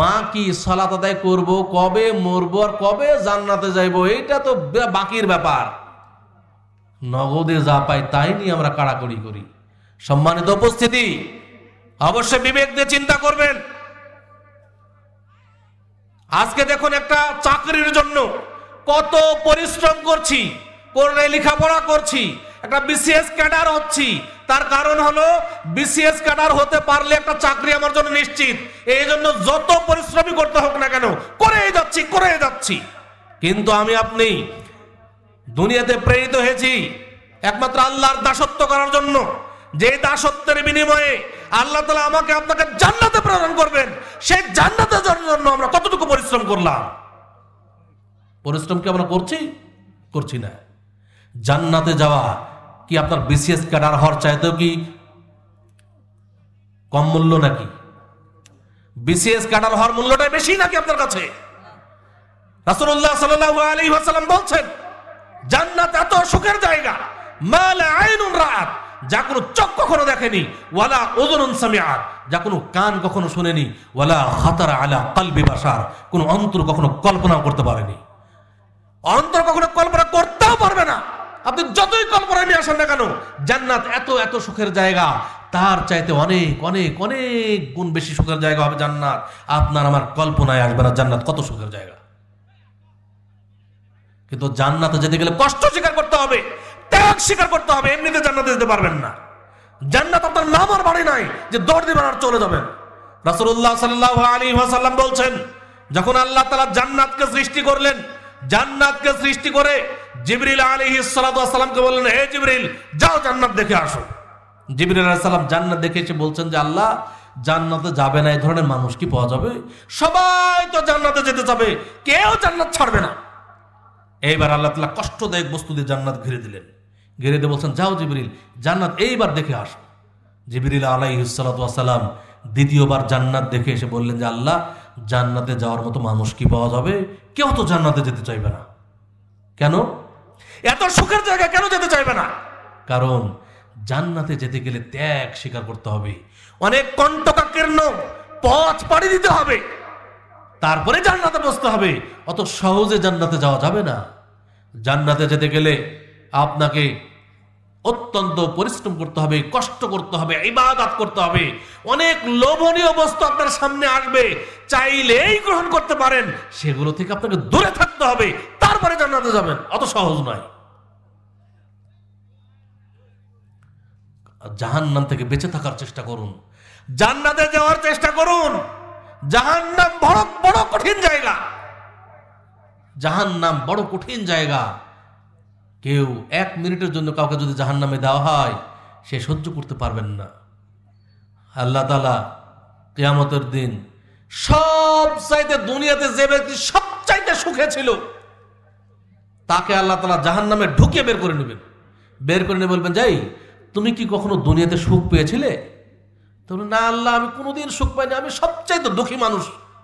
Speaker 1: বাকি সালাত আদায় করব কবে মরবো আর কবে জান্নাতে যাইব এটা তো বাকির ব্যাপার নগদে যা পাই তাই নিয়ে আমরা কাড়াকড়ি করি সম্মানিত উপস্থিতি অবশ্যই বিবেক দিয়ে চিন্তা করবেন আজকে দেখুন একটা চাকরির জন্য কত পরিশ্রম করছি করলে লেখাপড়া করছি একটা বিসিএস ক্যাডার হচ্ছি তার কারণ হলো বিসিএস ক্যাডার হতে পারলে একটা চাকরি আমার জন্য নিশ্চিত এই জন্য যত পরিশ্রমই করতে হোক না কেন করে যাচ্ছি করে যাচ্ছি কিন্তু আমি আপনি দুনিয়াতে প্রেরিত হয়েছি একমাত্র আল্লাহর দাসত্ব করার জন্য যে দাসত্বের বিনিময়ে আল্লাহ তালা আমাকে আপনাকে জান্নাতে প্রেরণ করবেন সেই জান্নাতে জন্য আমরা কতটুকু পরিশ্রম করলাম পরিশ্রম কি আমরা করছি করছি না জান্নাতে যাওয়া কি আপনার বিসিএস ক্যাডার হওয়ার চাইতে কি কম মূল্য নাকি বিসিএস ক্যাডার হওয়ার মূল্যটাই বেশি নাকি আপনার কাছে রাসুল্লাহ সাল্লাহ আলী আসালাম বলছেন জান্নাত এত সুখের জায়গা মাল আইনুন রাত যা কোনো চোখ কখনো দেখেনি ওয়ালা ওজন সামিয়ার যা কোনো কান কখনো শোনেনি ওয়ালা হাতারা আলা কালবি বাসার কোনো অন্তর কখনো কল্পনা করতে পারেনি অন্তর কখনো কল্পনা করতেও পারবে না আপনি যতই কল্পনা নিয়ে আসেন না কেন জান্নাত এত এত সুখের জায়গা তার চাইতে অনেক অনেক অনেক গুণ বেশি সুখের জায়গা হবে জান্নাত আপনার আমার কল্পনায় আসবে না জান্নাত কত সুখের জায়গা কিন্তু জান্নাতে যেতে গেলে কষ্ট স্বীকার করতে হবে ত্যাগ স্বীকার করতে হবে এমনিতে জান্নাত দিতে পারবেন না জান্নাত আপনার নাম আর বাড়ি নাই যে দৌড় দিবেন আর চলে যাবেন রাসুল্লাহ সাল্লাহ আলী ওয়াসাল্লাম বলছেন যখন আল্লাহ তালা জান্নাতকে সৃষ্টি করলেন জান্নাতকে সৃষ্টি করে জিবরিল আলী সালাতামকে বললেন হে জিবরিল যাও জান্নাত দেখে আসো জিবরিল আলাইসাল্লাম জান্নাত দেখে এসে বলছেন যে আল্লাহ জান্নাতে যাবে না এই ধরনের মানুষ কি পাওয়া যাবে সবাই তো জান্নাতে যেতে যাবে কেউ জান্নাত ছাড়বে না এইবার আল্লাহ তালা কষ্টদায়ক বস্তু দিয়ে জান্নাত ঘিরে দিলেন ঘেরে দিয়ে বলছেন যাও জিবরিল জান্নাত এইবার দেখে আসো জিবরিল আলাইসালাম দ্বিতীয়বার জান্নাত দেখে এসে বললেন যে আল্লাহ জান্নাতে যাওয়ার মতো মানুষ কি পাওয়া যাবে কেউ তো জান্নাতে যেতে চাইবে না কেন এত সুখের জায়গা কেন যেতে চাইবে না কারণ জান্নাতে যেতে গেলে ত্যাগ স্বীকার করতে হবে অনেক কণ্ঠকাকীর্ণ পথ পাড়ি দিতে হবে তারপরে জান্নাতে বসতে হবে অত সহজে জান্নাতে যাওয়া যাবে না জান্নাতে যেতে গেলে আপনাকে অত্যন্ত পরিশ্রম করতে হবে কষ্ট করতে হবে ইবাদাত করতে হবে অনেক লোভনীয় বস্তু আপনার সামনে আসবে চাইলেই গ্রহণ করতে পারেন সেগুলো থেকে আপনাকে দূরে থাকতে হবে তারপরে জানাতে যাবেন অত সহজ নয় জাহান নাম থেকে বেঁচে থাকার চেষ্টা করুন জান্নাতে যাওয়ার চেষ্টা করুন জাহান নাম বড় বড় কঠিন জায়গা জাহান নাম বড় কঠিন জায়গা কেউ এক মিনিটের জন্য কাউকে যদি জাহান নামে দেওয়া হয় সে সহ্য করতে পারবেন না আল্লাহ তালা কেয়ামতের দিন সব চাইতে দুনিয়াতে যে ব্যক্তি সব চাইতে সুখে ছিল তাকে আল্লাহ তালা জাহান নামে ঢুকিয়ে বের করে নেবেন বের করে নিয়ে বলবেন যাই তুমি কি কখনো দুনিয়াতে সুখ পেয়েছিলে তবে না আল্লাহ আমি কোনোদিন সুখ পাইনি আমি সবচাইতে দুঃখী মানুষ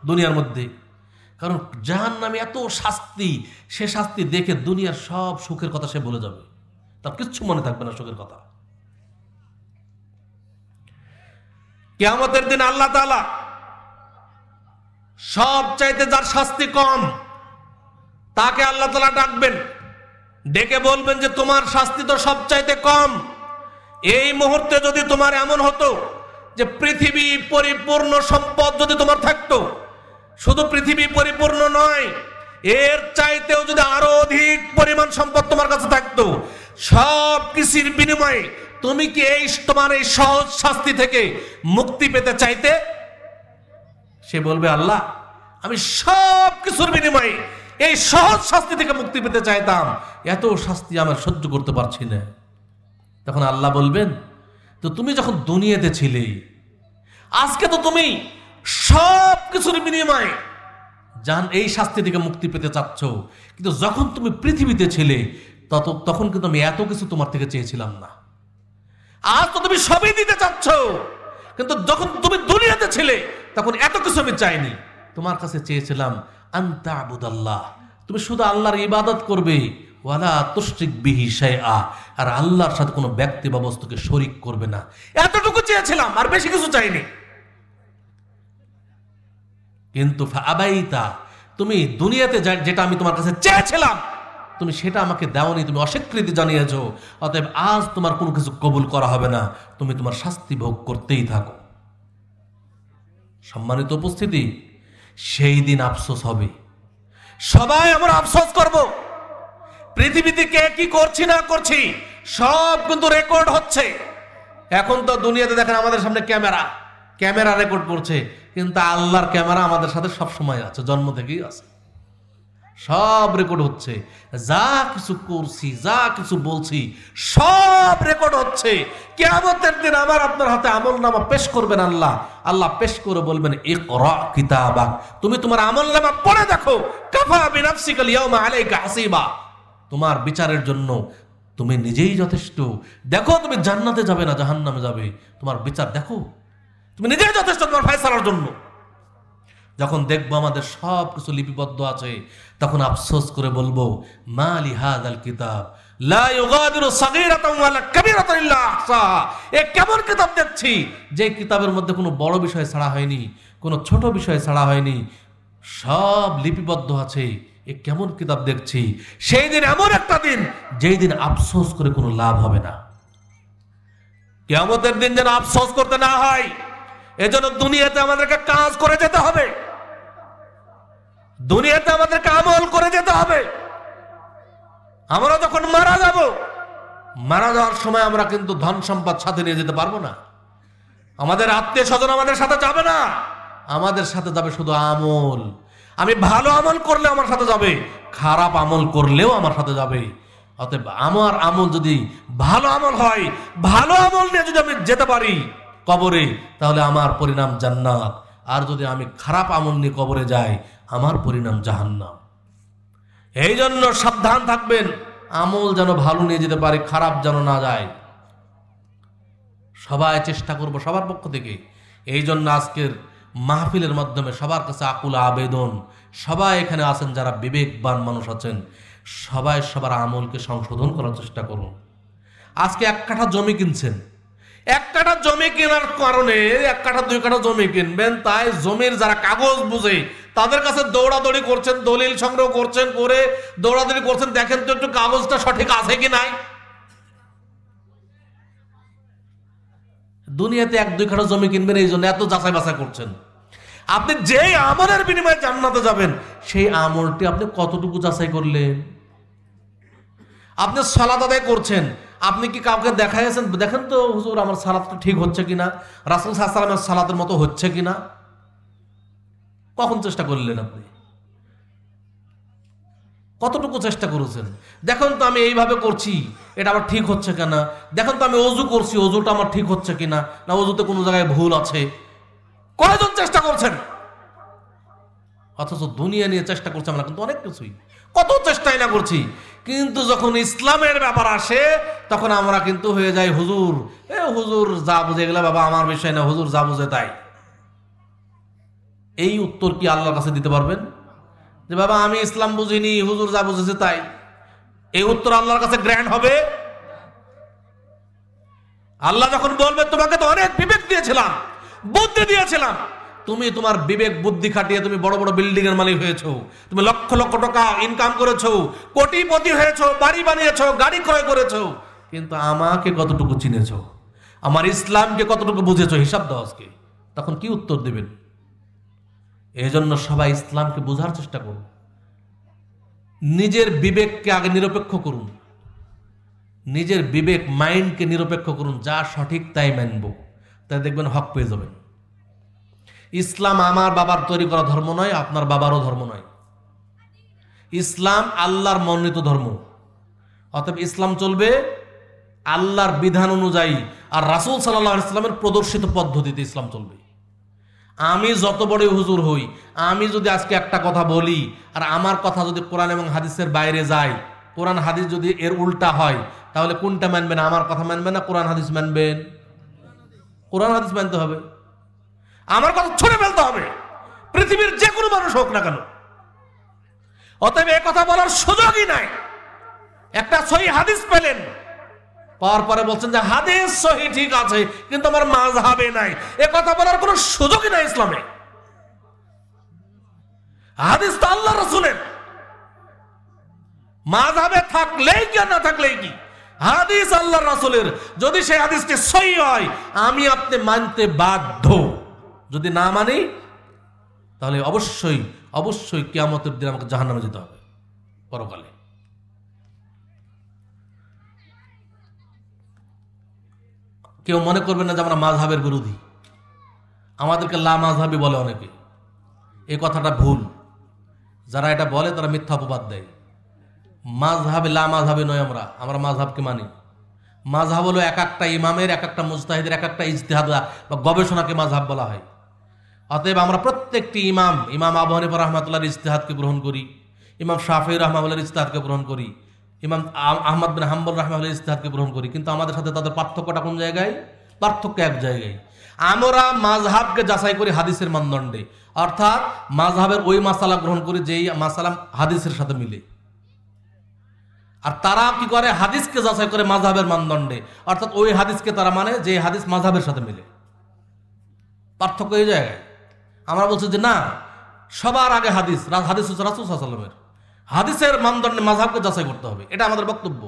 Speaker 1: দুনিয়ার মধ্যে কারণ জাহান নামে এত শাস্তি সে শাস্তি দেখে দুনিয়ার সব সুখের কথা সে বলে যাবে তার কিচ্ছু মনে থাকবে না সুখের কথা কেমতের দিন আল্লাহ তালা সব চাইতে যার শাস্তি কম তাকে আল্লাহ তালা ডাকবেন ডেকে বলবেন যে তোমার শাস্তি তো সব চাইতে কম এই মুহূর্তে যদি তোমার এমন হতো যে পৃথিবী পরিপূর্ণ সম্পদ যদি তোমার থাকতো শুধু পৃথিবী পরিপূর্ণ নয় এর চাইতেও যদি আরো অধিক পরিমাণ সম্পদ তোমার কাছে থাকতো সব কিছুর বিনিময়ে তুমি কি এই তোমার এই সহজ শাস্তি থেকে মুক্তি পেতে চাইতে সে বলবে আল্লাহ আমি সব কিছুর বিনিময়ে এই সহজ শাস্তি থেকে মুক্তি পেতে চাইতাম এত শাস্তি আমার সহ্য করতে পারছি না তখন আল্লাহ বলবেন তো তুমি যখন দুনিয়াতে ছিলে আজকে তো তুমি সব কিছুর বিনিময়ে যান এই শাস্তি থেকে মুক্তি পেতে চাচ্ছ কিন্তু যখন তুমি পৃথিবীতে ছিলে তত তখন কিন্তু আমি এত কিছু তোমার থেকে চেয়েছিলাম না আজ তো তুমি সবই দিতে চাচ্ছ কিন্তু যখন তুমি দুনিয়াতে ছিলে তখন এত কিছু আমি চাইনি তোমার কাছে চেয়েছিলাম আন্তা আবুদাল্লাহ তুমি শুধু আল্লাহর ইবাদত করবে ওয়ালা তুষ্টিক বিহি শায়া আর আল্লাহর সাথে কোনো ব্যক্তি বা বস্তুকে শরিক করবে না এতটুকু চেয়েছিলাম আর বেশি কিছু চাইনি কিন্তু আবাইতা তুমি দুনিয়াতে যেটা আমি তোমার কাছে চেয়েছিলাম তুমি সেটা আমাকে দেওনি তুমি অস্বীকৃতি জানিয়েছ অতএব আজ তোমার কোনো কিছু কবুল করা হবে না তুমি তোমার শাস্তি ভোগ করতেই থাকো সম্মানিত উপস্থিতি সেই দিন আফসোস হবে সবাই আমরা আফসোস করব পৃথিবীতে কে কি করছি না করছি সব কিন্তু রেকর্ড হচ্ছে এখন তো দুনিয়াতে দেখেন আমাদের সামনে ক্যামেরা ক্যামেরা রেকর্ড করছে কিন্তু আল্লাহর ক্যামেরা আমাদের সাথে সব সময় আছে জন্ম থেকেই আছে সব রেকর্ড হচ্ছে যা কিছু করছি যা কিছু বলছি সব রেকর্ড হচ্ছে কেমতের দিন আমার আপনার হাতে আমল নামা পেশ করবেন আল্লাহ আল্লাহ পেশ করে বলবেন এ কিতাবা তুমি তোমার আমল নামা পড়ে দেখো কাফা বিনাফসিকাল ইয়াউমা আলাইকা হাসিবা তোমার বিচারের জন্য তুমি নিজেই যথেষ্ট দেখো তুমি জান্নাতে যাবে না জাহান্নামে যাবে তোমার বিচার দেখো তুমি নিজেই যথেষ্ট তোমার ফাইসালার জন্য যখন দেখবো আমাদের সব কিছু লিপিবদ্ধ আছে তখন আফসোস করে বলবো মা লিহাদ আল কিতাব কেমন কিতাব দেখছি যে কিতাবের মধ্যে কোনো বড় বিষয় ছাড়া হয়নি কোনো ছোট বিষয় ছাড়া হয়নি সব লিপিবদ্ধ আছে এ কেমন কিতাব দেখছি সেই দিন এমন একটা দিন যেই দিন আফসোস করে কোনো লাভ হবে না কেমতের দিন যেন আফসোস করতে না হয় এজন্য দুনিয়াতে আমাদেরকে কাজ করে যেতে হবে দুনিয়াতে আমাদেরকে আমল করে যেতে হবে আমরা যখন মারা যাব মারা যাওয়ার সময় আমরা কিন্তু ধন সম্পদ সাথে নিয়ে যেতে পারবো না আমাদের আত্মীয় স্বজন আমাদের সাথে যাবে না আমাদের সাথে যাবে শুধু আমল আমি ভালো আমল করলে আমার সাথে যাবে খারাপ আমল করলেও আমার সাথে যাবে অতএব আমার আমল যদি ভালো আমল হয় ভালো আমল নিয়ে যদি আমি যেতে পারি কবরে তাহলে আমার পরিণাম জান্নাত আর যদি আমি খারাপ আমল নিয়ে কবরে যাই আমার পরিণাম জাহান্নাম এই জন্য সাবধান থাকবেন আমল যেন ভালো নিয়ে যেতে পারে খারাপ যেন না যায় সবাই চেষ্টা করব সবার পক্ষ থেকে এই জন্য আজকের মাহফিলের মাধ্যমে সবার কাছে আকুল আবেদন সবাই এখানে আছেন যারা বিবেকবান মানুষ আছেন সবাই সবার আমলকে সংশোধন করার চেষ্টা করুন আজকে এক কাঠা জমি কিনছেন এক কাঠা জমি কেনার কারণে এক কাঠা দুই কাঠা জমি কিনবেন তাই জমির যারা কাগজ বুঝে তাদের কাছে দৌড়াদৌড়ি করছেন দলিল সংগ্রহ করছেন করে দৌড়াদৌড়ি করছেন দেখেন তো একটু কাগজটা সঠিক আছে কি নাই দুনিয়াতে এক দুই কাঠা জমি কিনবেন এই জন্য এত যাচাই বাছাই করছেন আপনি যেই আমলের বিনিময়ে জান্নাতে যাবেন সেই আমলটি আপনি কতটুকু যাচাই করলেন আপনি সলাদ আদায় করছেন আপনি কি কাউকে দেখাইছেন দেখেন তো হুজুর আমার সালাদটা ঠিক হচ্ছে কিনা রাসুল সাহসালামের সালাতের মতো হচ্ছে কিনা কখন চেষ্টা করলেন আপনি কতটুকু চেষ্টা করেছেন দেখুন তো আমি এইভাবে করছি এটা আমার ঠিক হচ্ছে কিনা দেখেন তো আমি অজু করছি অজুটা আমার ঠিক হচ্ছে কিনা না অজুতে কোনো জায়গায় ভুল আছে কয়জন চেষ্টা করছেন অথচ দুনিয়া নিয়ে চেষ্টা করছে আমরা কিন্তু অনেক কিছুই কত চেষ্টাই না করছি কিন্তু যখন ইসলামের ব্যাপার আসে তখন আমরা কিন্তু হয়ে যাই হুজুর এ হুজুর যা বুঝে গেলে বাবা আমার বিষয় না হুজুর যা বুঝে তাই এই উত্তর কি আল্লাহর কাছে দিতে পারবেন যে বাবা আমি ইসলাম বুঝিনি হুজুর যা বুঝেছে তাই এই উত্তর আল্লাহর কাছে গ্র্যান্ড হবে আল্লাহ যখন বলবে তোমাকে তো অনেক বিবেক দিয়েছিলাম বুদ্ধি দিয়েছিলাম তুমি তোমার বিবেক বুদ্ধি খাটিয়ে তুমি বড় বড় বিল্ডিং এর মালিক হয়েছো তুমি লক্ষ লক্ষ টাকা ইনকাম করেছো কোটিপতি হয়েছো বাড়ি বানিয়েছো গাড়ি ক্রয় করেছো কিন্তু আমাকে কতটুকু চিনেছো আমার ইসলামকে কতটুকু বুঝেছো হিসাব দাও আজকে তখন কি উত্তর দেবেন এই জন্য সবাই ইসলামকে বোঝার চেষ্টা করুন নিজের বিবেককে আগে নিরপেক্ষ করুন নিজের বিবেক মাইন্ডকে নিরপেক্ষ করুন যা সঠিক তাই মানব তাই দেখবেন হক পেয়ে যাবেন ইসলাম আমার বাবার তৈরি করা ধর্ম নয় আপনার বাবারও ধর্ম নয় ইসলাম আল্লাহর মনোনীত ধর্ম অতএব ইসলাম চলবে আল্লাহর বিধান অনুযায়ী আর রাসুল সাল্লাহ ইসলামের প্রদর্শিত পদ্ধতিতে ইসলাম চলবে আমি যত বড় হুজুর হই আমি যদি আজকে একটা কথা বলি আর আমার কথা যদি কোরআন এবং হাদিসের বাইরে যায় কোরআন হাদিস যদি এর উল্টা হয় তাহলে কোনটা মানবেন আমার কথা মানবেন না কোরআন হাদিস মানবেন কোরআন হাদিস মানতে হবে আমার কথা ছুঁড়ে ফেলতে হবে পৃথিবীর যে কোনো মানুষ হোক না কেন অতএব এ কথা বলার সুযোগই নাই একটা সহি হাদিস পেলেন পাওয়ার পরে বলছেন যে হাদিস সহি ঠিক আছে কিন্তু আমার মাঝহাবে নাই এ কথা বলার কোনো সুযোগই নাই ইসলামে হাদিস তো আল্লাহ রসুলের মাঝহাবে থাকলেই কি না থাকলেই কি হাদিস আল্লাহ রাসুলের যদি সেই হাদিসটি সহি হয় আমি আপনি মানতে বাধ্য যদি না মানি তাহলে অবশ্যই অবশ্যই কেয়ামতের দিন আমাকে নামে যেতে হবে পরকালে কেউ মনে করবে না যে আমরা মাঝহাবের বিরোধী আমাদেরকে লা মাঝহাবি বলে অনেকে এ কথাটা ভুল যারা এটা বলে তারা মিথ্যা অপবাদ দেয় মাঝহাবে লা মাঝহাবে নয় আমরা আমরা মাঝহাবকে মানি মাঝহাব হলো এক একটা ইমামের এক একটা মুস্তাহিদের এক একটা ইজতেহাদা বা গবেষণাকে মাঝহাব বলা হয় অতএব আমরা প্রত্যেকটি ইমাম ইমাম আবু হানিফা রহমাতুল্লাহর ইস্তেহাদকে গ্রহণ করি ইমাম শাফি রহমাউল্লাহর ইস্তেহাদকে গ্রহণ করি ইমাম আহমদ বিন হাম্বুল রহমাউল্লাহ ইস্তেহাদকে গ্রহণ করি কিন্তু আমাদের সাথে তাদের পার্থক্যটা কোন জায়গায় পার্থক্য এক জায়গায় আমরা মাঝহাবকে যাচাই করি হাদিসের মানদণ্ডে অর্থাৎ মাঝহাবের ওই মাসালা গ্রহণ করি যেই মাসালাম হাদিসের সাথে মিলে আর তারা কি করে হাদিসকে যাচাই করে মাঝহাবের মানদণ্ডে অর্থাৎ ওই হাদিসকে তারা মানে যে হাদিস মাঝহাবের সাথে মিলে পার্থক্য এই জায়গায় আমরা বলছি যে না সবার আগে হাদিস হাদিস হচ্ছে রাসুল সাল্লামের হাদিসের মানদণ্ডে মাঝাবকে যাচাই করতে হবে এটা আমাদের বক্তব্য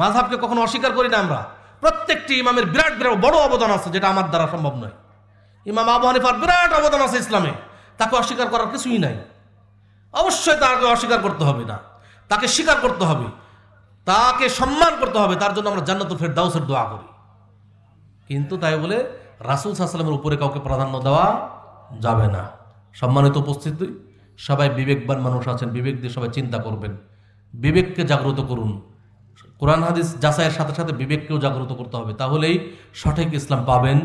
Speaker 1: মাঝাবকে কখনো অস্বীকার করি না আমরা প্রত্যেকটি ইমামের বিরাট বিরাট বড় অবদান আছে যেটা আমার দ্বারা সম্ভব নয় ইমাম আবু হানিফার বিরাট অবদান আছে ইসলামে তাকে অস্বীকার করার কিছুই নাই অবশ্যই তাকে অস্বীকার করতে হবে না তাকে স্বীকার করতে হবে তাকে সম্মান করতে হবে তার জন্য আমরা জান্নাতুল ফের দাউসের দোয়া করি কিন্তু তাই বলে রাসুল সাহসালামের উপরে কাউকে প্রাধান্য দেওয়া যাবে না সম্মানিত উপস্থিতি সবাই বিবেকবান মানুষ আছেন বিবেক দিয়ে সবাই চিন্তা করবেন বিবেককে জাগ্রত করুন কোরআন হাদিস যাচাইয়ের সাথে সাথে বিবেককেও জাগ্রত করতে হবে তাহলেই সঠিক ইসলাম পাবেন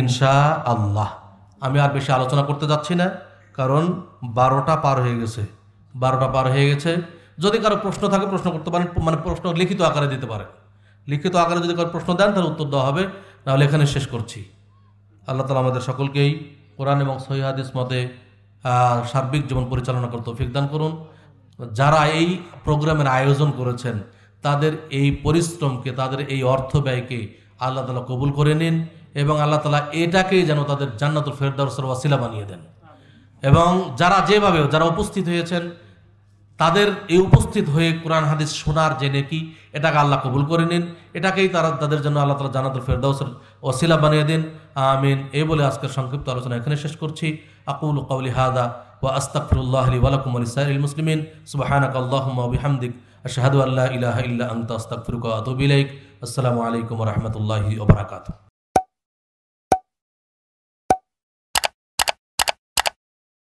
Speaker 1: ইনশা আল্লাহ আমি আর বেশি আলোচনা করতে যাচ্ছি না কারণ বারোটা পার হয়ে গেছে বারোটা পার হয়ে গেছে যদি কারো প্রশ্ন থাকে প্রশ্ন করতে পারেন মানে প্রশ্ন লিখিত আকারে দিতে পারে লিখিত আকারে যদি কারো প্রশ্ন দেন তাহলে উত্তর দেওয়া হবে নাহলে এখানে শেষ করছি আল্লাহ তালা আমাদের সকলকেই কোরআন এবং সহিহাদিস মতে সার্বিক জীবন পরিচালনা করতে ফিকদান করুন যারা এই প্রোগ্রামের আয়োজন করেছেন তাদের এই পরিশ্রমকে তাদের এই অর্থ ব্যয়কে আল্লাহ তালা কবুল করে নিন এবং আল্লাহ তালা এটাকেই যেন তাদের জান্নাতুল ফেরদাউসর ওয়াসিলা বানিয়ে দেন এবং যারা যেভাবে যারা উপস্থিত হয়েছেন তাদের এই উপস্থিত হয়ে কোরআন হাদিস শোনার যে নেকি এটাকে আল্লাহ কবুল করে নিন এটাকেই তারা তাদের জন্য আল্লাহ তালা জানাতুল ফেরদাউসের ওসিলা বানিয়ে দিন আমিন এই বলে আজকের সংক্ষিপ্ত আলোচনা এখানে শেষ করছি আকুল কাউলি হাদা ও আস্তাকফিরুল্লাহ আলী ওয়ালাকুম আলী মুসলিমিন সুবাহানাক আল্লাহম বিহামদিক শাহাদু আল্লাহ ইলাহ ইল্লা আন্তা আস্তাকফিরুকা আতবিলাইক আসসালামু আলাইকুম রহমতুল্লাহি ওবরাকাতুহ